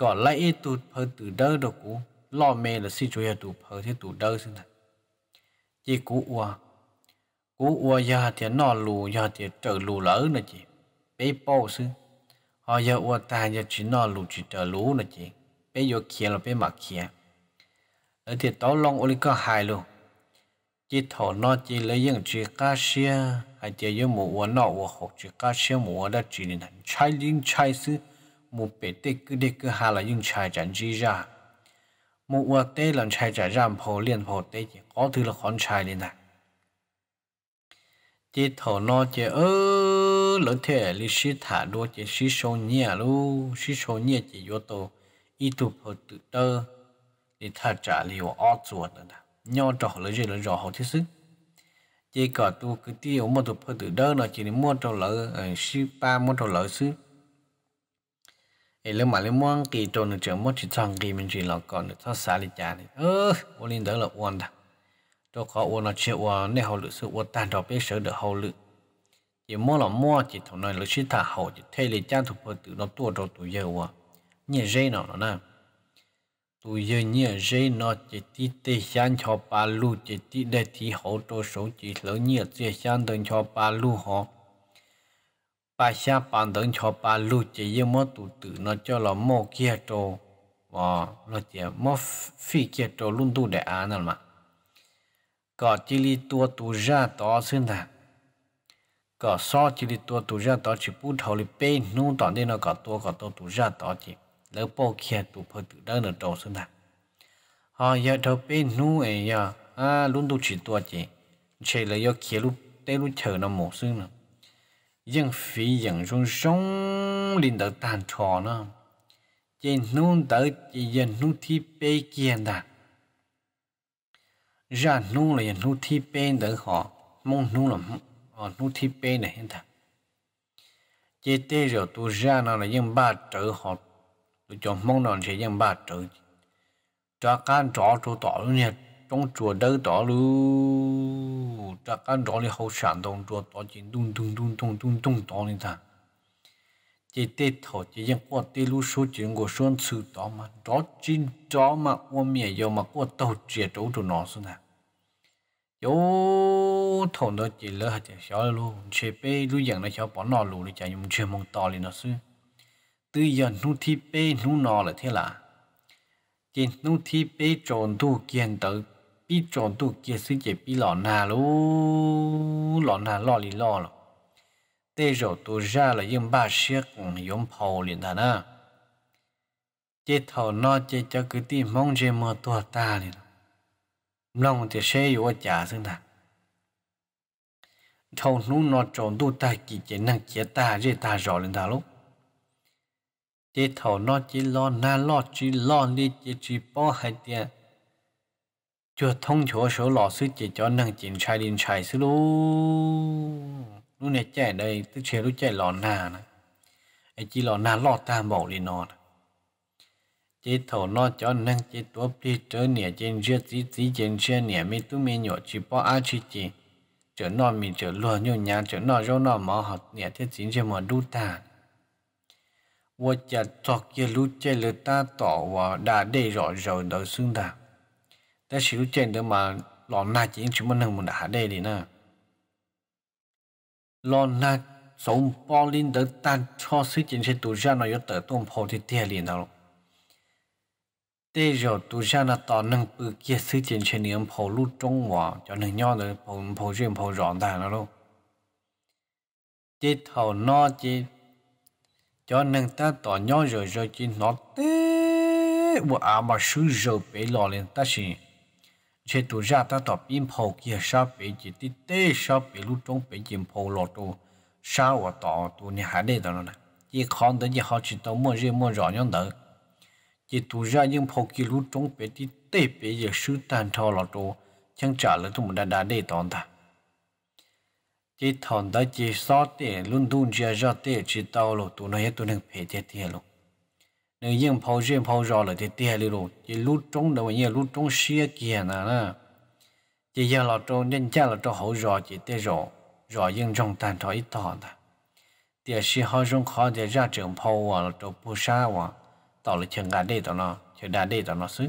ก่อนไล่ตัวเพิ่ตัวเด้อดกูล่อเมย์ละสิจุยตัวเพิ่ที่ตัวเด้อสินะจีกูอ้วน cú ua ya thì nó lù ya thì trở lù lỡ nữa chị bé bao sư họ giờ ua ta ya chỉ nó lù chỉ trở lù nữa chị bé yo kia là bé mặc kia ở ờ, thì tao long ô có hài luôn chỉ thọ nó chỉ lấy những chỉ cá xia hay chỉ yo mù ua nó ua học chỉ cá xia mù ua đã chỉ nên chai linh chai sư mù bé tê cứ đê cứ hà là những chai chẳng gì ra mù ua tê làm chai chả ra phô liên phô tê chỉ có thứ là con chai lên này chỉ thổ nó chỉ ơ lỡ thể lý sĩ thả đua chỉ sĩ số nhẹ lu sĩ số nhẹ chỉ vô tổ ít tụ phật tự tơ thì thả trả liều ở chuột nữa nhau trò lỡ gì lỡ rõ hậu thiết sức chỉ cả tu cứ tiêu một tụ phật tự tơ là chỉ để mua trò lỡ sĩ ờ, ba mua trò lỡ sức ấy lỡ mà lỡ mua kỳ trò nữa chẳng mua chỉ chọn kỳ mình chỉ là còn được thoát xa lý trả này ơ ô linh đó là quan đặc cho khó ô nó chịu ô nè hậu lực sự ô tan đó biết sợ được hậu lực chỉ mua là mua chỉ thằng này lực sĩ thả hậu chỉ thay lấy cha thủ phật tử nó tua đầu tụ giờ ô nhẹ dây nào nó nè tụ giờ nhẹ dây nó chỉ tí tê sáng cho ba lu chỉ tí đây thì hậu tổ số chỉ lỡ nhẹ tê sáng đơn cho ba lu họ ba sáng bàn đơn cho ba lu chỉ yêu mua tụ tử nó cho là mua kia trâu và nó chỉ mua phi kia trâu luôn tu để ăn mà có chỉ li tua tu ra to xuyên thà có so chỉ li tua tu ra to chỉ bút thầu li bê nu tỏ nên nó có tua có tua tu ra to chỉ lỡ bộ kia tu phơi tự đơn ở đầu xuyên thà họ giờ thầu bê nu ấy giờ à luôn tu chỉ tua chỉ chỉ là do kia lúc tê lúc chờ nó mổ xuyên nữa dân phi dân rong rong lên đỡ tàn trò nó trên nung tới chỉ dân nung thi bê kia đàn ra dạ, nu là dạ, nu thi bên đỡ họ mong nu là họ ờ, nu thi bên này hiện tại chế tê rồi tu ra nó là những ba trợ họ tôi cho mong nó sẽ dạ những ba trợ cho can trọ chỗ tỏ luôn nha trong chùa đỡ tỏ luôn cho can trọ là hậu sản đồng chùa tỏ chỉ tung tung tung tung tung tung tỏ lên thằng chỉ tê thọ chỉ dân qua tê lú số chuyện của xuân sư đó mà đó chín đó mà qua mẹ giờ mà qua tàu chia chỗ chỗ nó xuống à, yo thằng đó chỉ lỡ hạt 小路，却被路人那小宝拿路了，家用全蒙打了那是。对呀，奴提被奴拿了天啦，见奴提被撞到见到，比撞到见世界比老难喽，老难老里老了。tê rổ tù ra là yên ba siếc yếm phầu liền thà nà chế thầu nó chế cho cứ tìm mong chế mơ tua ta liền lòng thì sẽ yếu trả xưng thà thầu nú nó trộn tu ta kỳ chế năng chế ta rê ta rõ lên thà lúc chế thầu nó chế lo na lo chỉ lo đi chế chỉ bỏ hai tiền cho thông chỗ số lọ sư chế cho năng chiến trai liền trai sư luôn nu này trẻ đây tức chế lúc trẻ lò nà này chỉ lò nà lò ta bỏ đi nó chế thầu lo cho năng chế tuốt đi trở nè trên riết tí tí trên xe mi tu mi nhỏ chỉ bỏ ai chỉ chỉ trở nọ mi trở lừa nhau nhà trở nọ rau nọ mỏ học nè thế chính chế mà đu ta vua chặt chọc kia lúc chế lừa ta tỏ và đã để rõ rồi đầu xương ta ta chỉ lúc chế đó mà lò nà chỉ chúng mình không muốn đã đây đi nữa lo na sống bao lên đỡ tan cho sự chính sẽ tụ ra nó yếu tờ tuôn phổ thì tiền liền nào tê giờ tụ ra nó tỏ nâng bự kia sự chính sẽ niệm phổ lũ trung hòa cho nên nhau đỡ phổ phổ riêng phổ rõ ra nó đâu chế thầu nó chế cho nên ta tỏ nhau rồi rồi chỉ nó tê bộ à mà sứ rồi bể lò lên ta xin chế tụ ra ta tập im phô kia sao bị chỉ tí tê sao bị lúc trong bể chỉ phô lọt tu sao và tọ tu nè hà đây đó nè chỉ khó đến chỉ họ chỉ tao mua riêng mua rõ nhau đỡ chế tụ ra nhưng phô kia lúc trong bể tí tê bị giờ sư tan thọ lọt tu chẳng trả lời tụi mình đã đã đây đó, ta chỉ thằng đó chỉ so tê luôn đun chỉ ra tê chỉ tao lọt tu nó hết tu nên phải chết tiệt luôn nếu yên phao riêng phao rõ là thì tiền đi rồi chỉ lúc trống đâu mà yên lúc trống xia kia nè nè chỉ yên là cho nhân cha là cho hậu rõ chỉ tiền rõ rõ yên trong tàn thọ ít thọ nè tiền xia họ trong khó để ra trường phao à là cho bu sa à tạo là trường gà đi đó nó trường đà đi đó nó xứ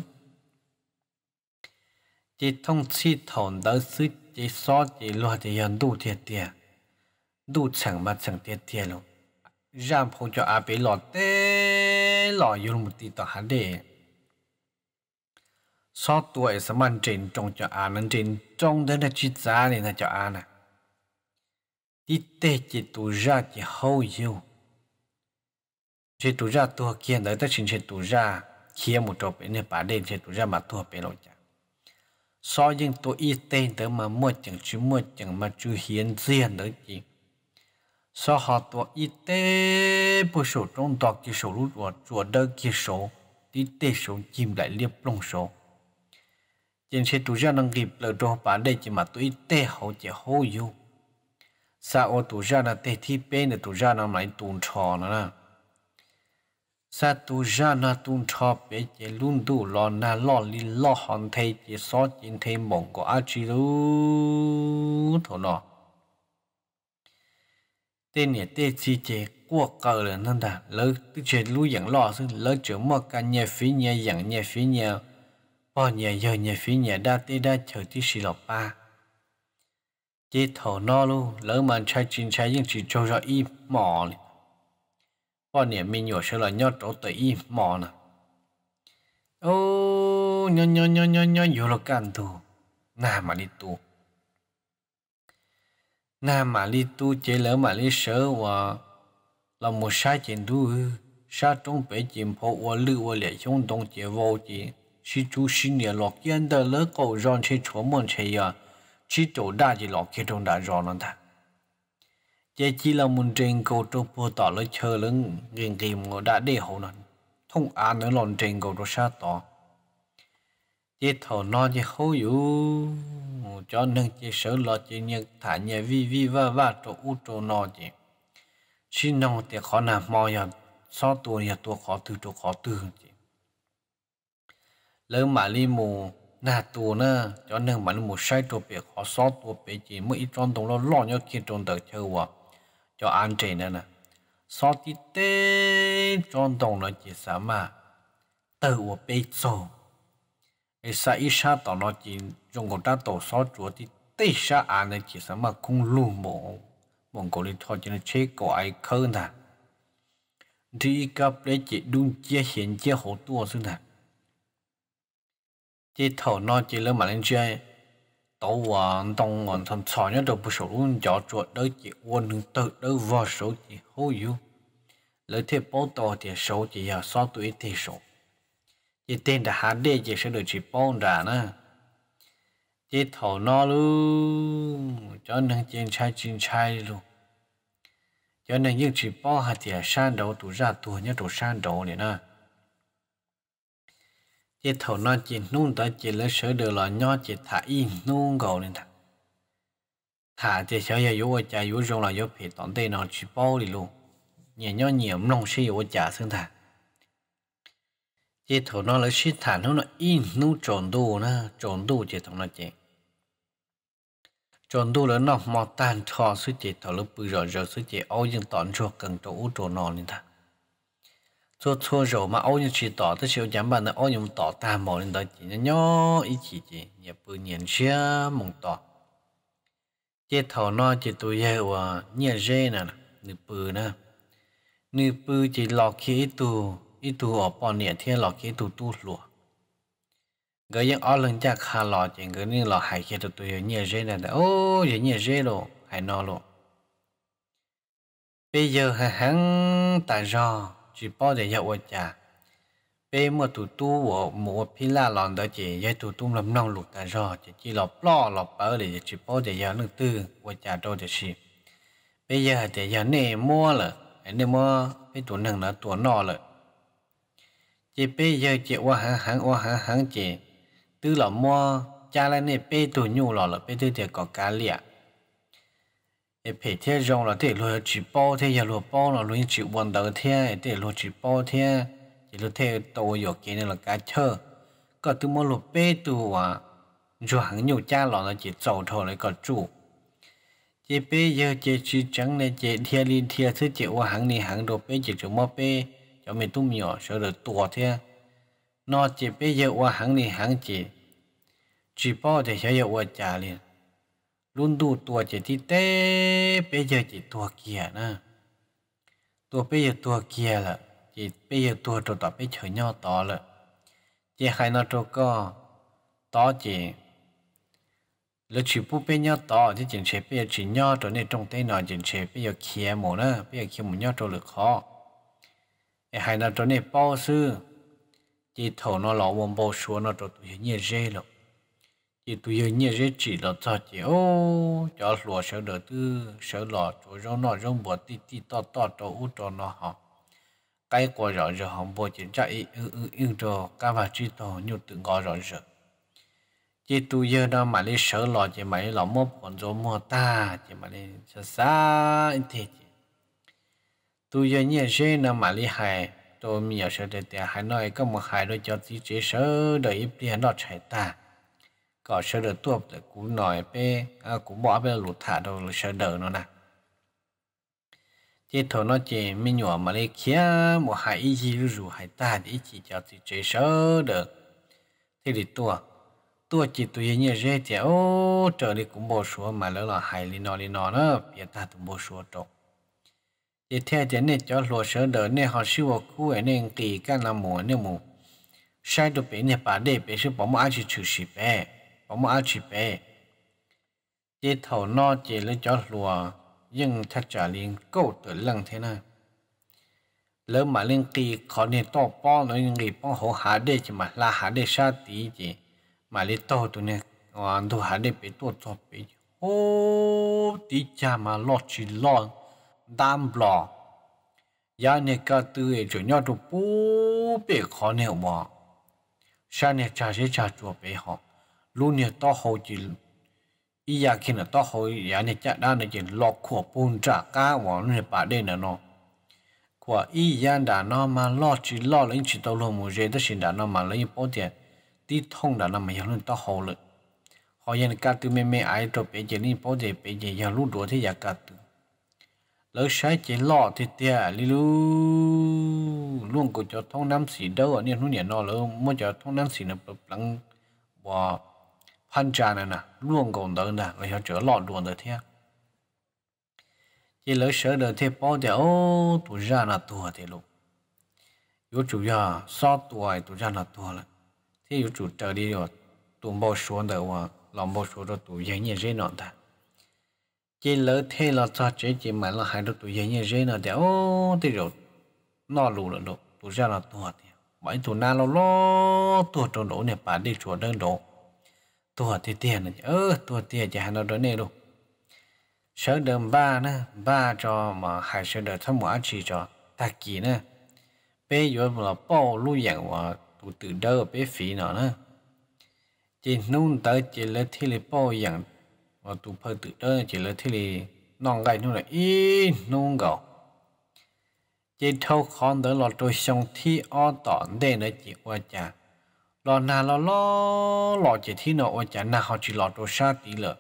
chỉ thông chi thổn tới xứ chỉ so chỉ lo thì yên đủ tiền tiền đủ chẳng mà chẳng tiền tiền luôn 让朋友阿伯老爹老有目的到哈的。sau tuổi sẽ mang trên trong cho anh nên trên trong đến là chi giá nên là cho anh nè đi tê chỉ tụ ra chỉ hầu yêu chỉ tụ ra tụ kia đấy ta xin chỉ tụ ra kia một chỗ bên này bà đen chỉ tụ ra mà tụ bên lối chả so nhưng tụ y tên mà mua chẳng chứ mua chẳng mà chú hiến riêng đấy chỉ sau họ tổ y tế bộ số trong tòa kỳ số lúc đó chùa đỡ kỳ số tí tế số chìm lại liếp lông số chính xe tù ra năng kịp lợi đồ bản đây chỉ mà tụi tế hậu chỉ hô yêu sa ô tù ra là tế thi bê nè tù ra năng lại tùn trò nè nè sa tù ra nà tùn trò bê chỉ luôn đủ lo nà lo li lo hòn thầy chỉ xó chín thầy mộng của á chì lũ thổ nọ tên này tên chi chế của cờ là nên đã lỡ tức chuyện lưu dạng lò sư lỡ chữ mơ cả nhà phí nhà dạng nhà phí nhà bò nhà giờ nhà phí nhà đa tê đa chờ tí xì lọc ba chế thổ no luôn lỡ mà trai chín trai nhưng chỉ cho ra y mỏ này bò nhà mình nhỏ sẽ là nhót trổ tới y mỏ nè ô nhó nhó nhó nhó nhó yếu là cản thù nà mà đi tù na mà li tu chế lỡ mà li sợ và là một sai chuyện tu sa trong bể chuyện phố và lư và lệ trong đồng chế vô chỉ chỉ chú sinh nhà lọc yên đỡ lỡ cầu rộn chế chỗ môn chế ya chỉ chỗ đa chỉ lọc kia trong đã rộn lắm ta, chế chỉ là một trình cầu trong phố tỏ lỡ chờ lưng gần kìm ngồi đã đi hậu nặng thông án nữa lòn trình cầu trong sa tỏ chế thầu lo chế hô yếu cho nâng chế sở lo chế nhật thả nhà vi vi va va chỗ u chỗ nó chế xin nông thì khó nà mò nhà so tu nhà tu khó từ chỗ khó từ chế lỡ mà li mù nà tu nữa cho nâng mà li mù sai chỗ bể khó so tu bể chỉ mới ít trong đồng lo lo nhau kia trong đời chơi hòa cho an chế nè nè so tí tê trong đồng nó chế sao mà tự của bị sầu esa isha tao nó chỉ dùng cổ trang tổ số chúa thì tây sa an này chỉ sắm mà không lù mồ mong cổ đi thôi cho nên chế cổ ai khơ nè đi gặp đấy chỉ đun chia hiện chia hổ tua xuống nè chế thầu nó chỉ lớn mà lên chơi tổ hoàng tông hoàng thầm sò nhớ đồ bù sổ luôn cho chuột đó chỉ uốn đường tự đó vào số chỉ hô yêu lấy thế bố tổ thì số chỉ là so tuổi thì số chỉ tên đã hát đê chỉ sẽ được chỉ bông ra nữa chỉ thầu nó luôn cho nên chiến trai chiến trai luôn cho nên những chỉ bông hạt thì san đầu tụ ra tụ nhớ tụ san đầu này nè chỉ thầu nó chỉ nung tới chỉ lấy sửa được là nho chỉ thả in nung cầu này thà thả chỉ sửa giờ yếu cha yếu rong là yếu phì tỏn tê nó chỉ bông đi luôn nhẹ nhó nhiều mông sẽ yếu cha xương thà chế thổ nó là sinh thản nó nó in nó tròn đồ na tròn đồ chế thổ nó chế tròn đồ là nó mò tan thò suy chế thổ nó bự rồi rồi suy chế ôi nhưng tọn cho cần chỗ u tròn nó nên ta cho cho rồi mà ôi nhưng chỉ tỏ tới chiều chấm bàn là ôi nhưng tỏ ta mò nên ta chỉ nhỏ ít chỉ chỉ nhà bự nhìn xia mong tỏ chế thổ nó chỉ tôi yêu à nhẹ dê nè nửa bự nè nửa bự chỉ lọt khí tù ít tu ở bọn nè thiên lọ kia tu tu lùa người dân ở lưng chắc hà lọ chỉ người nên lọ hải kia tụi tụi nhẹ dễ này ô dễ nhẹ dễ lọ hải nọ lọ. bây giờ hà hắn tại do chỉ bao để dạo cha bây mà tụi tu ở một phi la lòn đó chỉ vậy tụi tu làm nong lụt tại do chỉ chỉ lọ lo lọ bỡ để chỉ bao để dạo lần tư qua cha đâu để xì bây giờ để dạo này mua lợ, anh mua bây tụi nương là tụi nọ lợ chị bê giờ chị qua hàng hàng qua hàng hàng chị tư là mua cha lại nè bê tù nhu lọ là bê tư thì có cá lẹ để phải thế rong là để lùi chỉ bao thế giờ lùi bao là lùi chỉ vận động thế để lùi chỉ bao thế chỉ lùi theo tàu dọc kia là cá chơ có từ mua lùi bê tù à dù hàng nhiều cha lọ là chỉ giàu thôi lại có chủ chị bê giờ chị chỉ trắng này chị thiên liên thiên thứ chị qua hàng này hàng đồ bê chỉ chủ mua bê cho mình tu mèo sợ được tua thế nó chỉ bây giờ qua hàng này hàng chỉ chỉ bao thì sẽ giờ qua trả liền luôn đủ tua chỉ thì té bây giờ chỉ tua kia nè tua bây giờ tua kia là chỉ bây giờ tua trâu tao bây chờ nhau to là chỉ hai nó trâu co to chỉ lỡ chỉ bu bây giờ to thì chỉ chế bây giờ chỉ nhau cho này trong tay nó chỉ chế bây giờ kia mồ nữa bây giờ kia mồ nhau trâu lực khó hay là chỗ này bao sư chỉ thổ nó lọ vòng bao số nó chỗ tụi nhẹ dễ lắm chỉ tụi nhẹ dễ chỉ là cho chỉ ô cho lúa sợ đỡ tư sợ lọ chỗ rong nó rong bỏ tí tí to to cho u cho nó hả cái quả rõ rõ hỏng bộ chỉ chạy ư ư ư cho các bà chỉ tổ nhu tự ngó rõ rõ chỉ tu giờ đó mà đi sợ lọ chỉ mày lọ mốt còn rồi mua ta chỉ mà đi sợ xa thì tôi giờ nhớ xe nó mà lý hại tôi miêu ở sợ để tiền hại nói có một hại đôi cho tí chế sớ đợi ít tiền nó chạy ta có sợ được tuột để cũng nói bé, à, cũng bỏ bé lụt thả đâu là sợ đợi nó nè chế thổ nó chỉ mi nhỏ mà lý kia một hại ý gì rủ hại ta để chỉ cho tí chế sớ được, thế thì tua tua chỉ tụi nhớ xe thì ô trời đi cũng bỏ xuống mà lỡ là hại lý nó lý nó nó biết ta cũng bỏ xuống trộn ye the je ne cho lo sho de ne ha shi wo ku e ne ti ka na mo ne sai do pe ne pa de pe shi pa mo a chi chu shi pe pa mo a chi pe je thau no je nhưng thật trả liền câu tự lần thế này lỡ mà liên kỳ khó nên to po nó người po hồ hạ đề chỉ mà là hạ đề sa tí chỉ mà lấy tụi nè hoàn thu hạ đề bị tuột tuột bị ô tí cha mà lo chỉ lo đam lò ya nè cả tư ấy chủ nhau trong bố bể khó nèo mà sa nè cha sẽ cha chùa bể họ luôn nè to hồ chỉ ý ya khi nè to hồ ya nè cha đa nè chỉ lọ của bún trả cá vào nè bà đây nè nó của ý ya đã nó mà lo chỉ lo lên chỉ tao luôn một giây đó xin đã nó mà lấy bó tiền đi thông đã nó mà ya lên to hồ lực họ ya nè cả tư mẹ mẹ ai cho bể chỉ lên bó tiền bể chỉ ya lúc đó thì ya cả tư lỡ sai chỉ lọ thì tiệt li lu luôn cứ cho thông năm xì đâu ở niên niên nó lỡ mua cho thông năm xì nó lăng bỏ phan trà này nè luôn còn đỡ nè rồi hiểu chữa lọ đuồn đỡ thế chỉ lỡ sợ được thì bao thì ô tụ ra là tụ thế luôn yếu chủ nhà sao tuổi tụ ra là tụ là thì yếu chủ trở đi rồi tụ bao số đỡ và lòng bao số rồi tụ dễ nhẹ dễ nọ ta chỉ lỡ thế là cho chế chỉ mà là hai đứa tụi dễ như thế nào để ô thì rồi nó lù là đồ tụi ra là tụi thì mấy tụi na lo lo tụi trong đồ này bà đi chùa đơn đồ tụi thì tiền này ơ tụi tiền chỉ hai nó đó này đâu sợ đơn ba nữa ba cho mà hai sợ đời thăm mỏ chỉ cho ta kỳ nữa bây giờ mà bao lũ dạng mà tụi từ đâu bé phí nó nữa chỉ nôn tới chỉ lấy thế lấy bao dạng và tụ phơi tự đó chỉ là thế này non gai như là y nung gạo chế thâu con đỡ lọ trôi sông thi o tọn đê nữa chỉ qua cha, lọ na lọ lọ lọ chỉ thi nó qua cha na họ chỉ lọ trôi xa tí lợ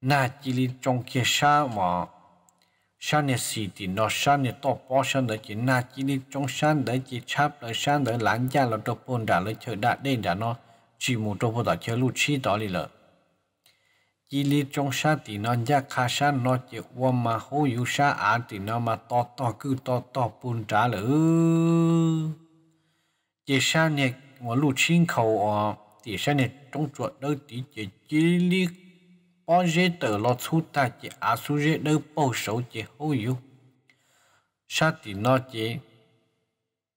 na chỉ li trong kia xa mà xa nè xì thì nó xa nè to bó xa đỡ chỉ na chỉ li trong xa đỡ chỉ chắp đỡ xa đỡ lãng gia lọ trôi bồn đà lỡ chờ đã đê đà nó chỉ một trôi bồn đà chờ lụ chi đó li lợ chỉ lý trong sa thì nó giá khá sa nó chỉ qua mà hô yếu sa à thì nó mà to to cứ to to bùn trả lỡ chỉ sa nè mà lũ xin khẩu à thì sa nè trong chuột đó thì chỉ chỉ lý bao giờ tờ lo thu ta chỉ à su dễ đỡ bao sầu chỉ hô yếu sa thì nó chỉ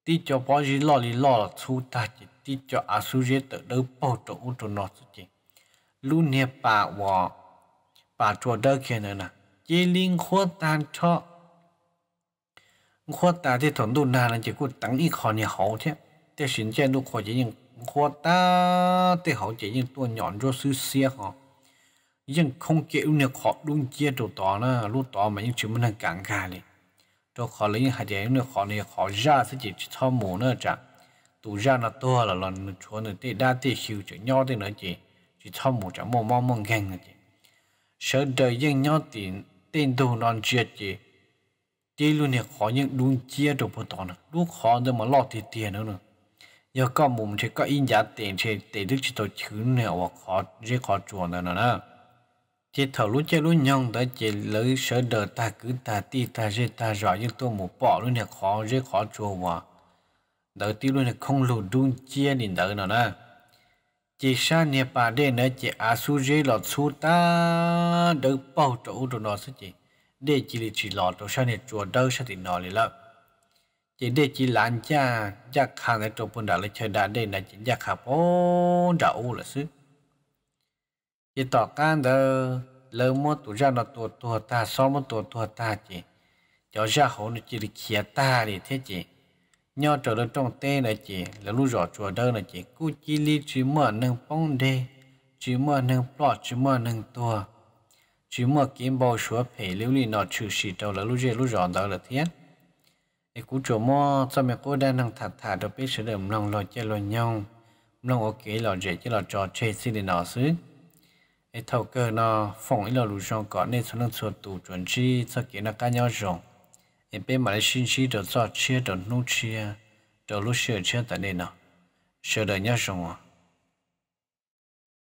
tí cho bao dễ lo lý lo thu ta chỉ tí cho à su dễ tờ đỡ bao chỗ chỗ nó chỉ lu nè bà wọ bà chùa đơ kia nữa nè chỉ linh khóa tan cho khóa ta thì thuận đủ nà là chỉ có tặng ít khó nè hậu thế thế xin chén đủ khó chỉ nhưng khóa ta thì hậu chỉ nhưng tôi nhọn cho sư xe họ nhưng không kiểu nè khó đúng chia đồ tỏ nè lúc tỏ mà những chuyện mình đang cản cả đi đồ khó lấy những hạt giống nè khó nè khó ra sẽ chỉ cho mù nữa chẳng tụ ra là to là lần chúa nè tê đa tê siêu chữ nhau tê nữa chỉ chỉ cho một trăm mồm mồm mồm ghen là chị sở đời dân nhau tiền tên đồ non chia chị chỉ luôn này khó những đúng chia được một tòn lúc khó rồi mà lo thì tiền nữa nè giờ có mồm thì có in giá tiền thì tiền đức chỉ tôi chữ này hoặc khó dễ khó chuồn nữa nè chỉ thầu lúc chơi lúc nhông đó chỉ lấy sở đời ta cứ ta ti ta rất ta rõ nhưng tôi mù bỏ luôn này khó dễ khó chuồn mà đợi tí luôn này không lù đúng chia đến đợi nữa nè chỉ sa nè bà đê nè chỉ à su dê lọt su ta đỡ bao chỗ đồ nó sẽ chỉ đê chỉ là chỉ lọt đồ sa nè chùa đâu sẽ thì nó lì lợ chỉ đê chỉ lán cha giác khả nè trộn bún đạo lấy chơi đá đê nè chỉ giác khả bốn đậu là sư chỉ tỏ can đờ lơ mô tụ ra nó tụ tụ ta so mô tụ tụ ta chỉ cho ra hổ nó chỉ là kia ta đi thế chỉ nhờ trở được trong tê là chị là lúc rõ chùa đơn là chị cú chi li chỉ mở nâng bóng đê chỉ mở nâng plot chỉ mở nâng tua chỉ mở kiếm bao số phải lưu li nọ trừ xì đầu là lúc dễ lúc rõ đó là thiết thì cú chỗ mò cho mẹ cô đang nâng thả thả được biết sự đầm lòng lo chơi lo nhau lòng ok lo dễ chứ lo trò chơi xí để nọ xứ ấy thầu cơ nó phỏng ấy lo lù trong có nên số lượng số tù chuẩn chi cho kiến nó cá nhau rộng 一般买点新车、到早车、到路车、到路小车在那里呢，收的也少啊。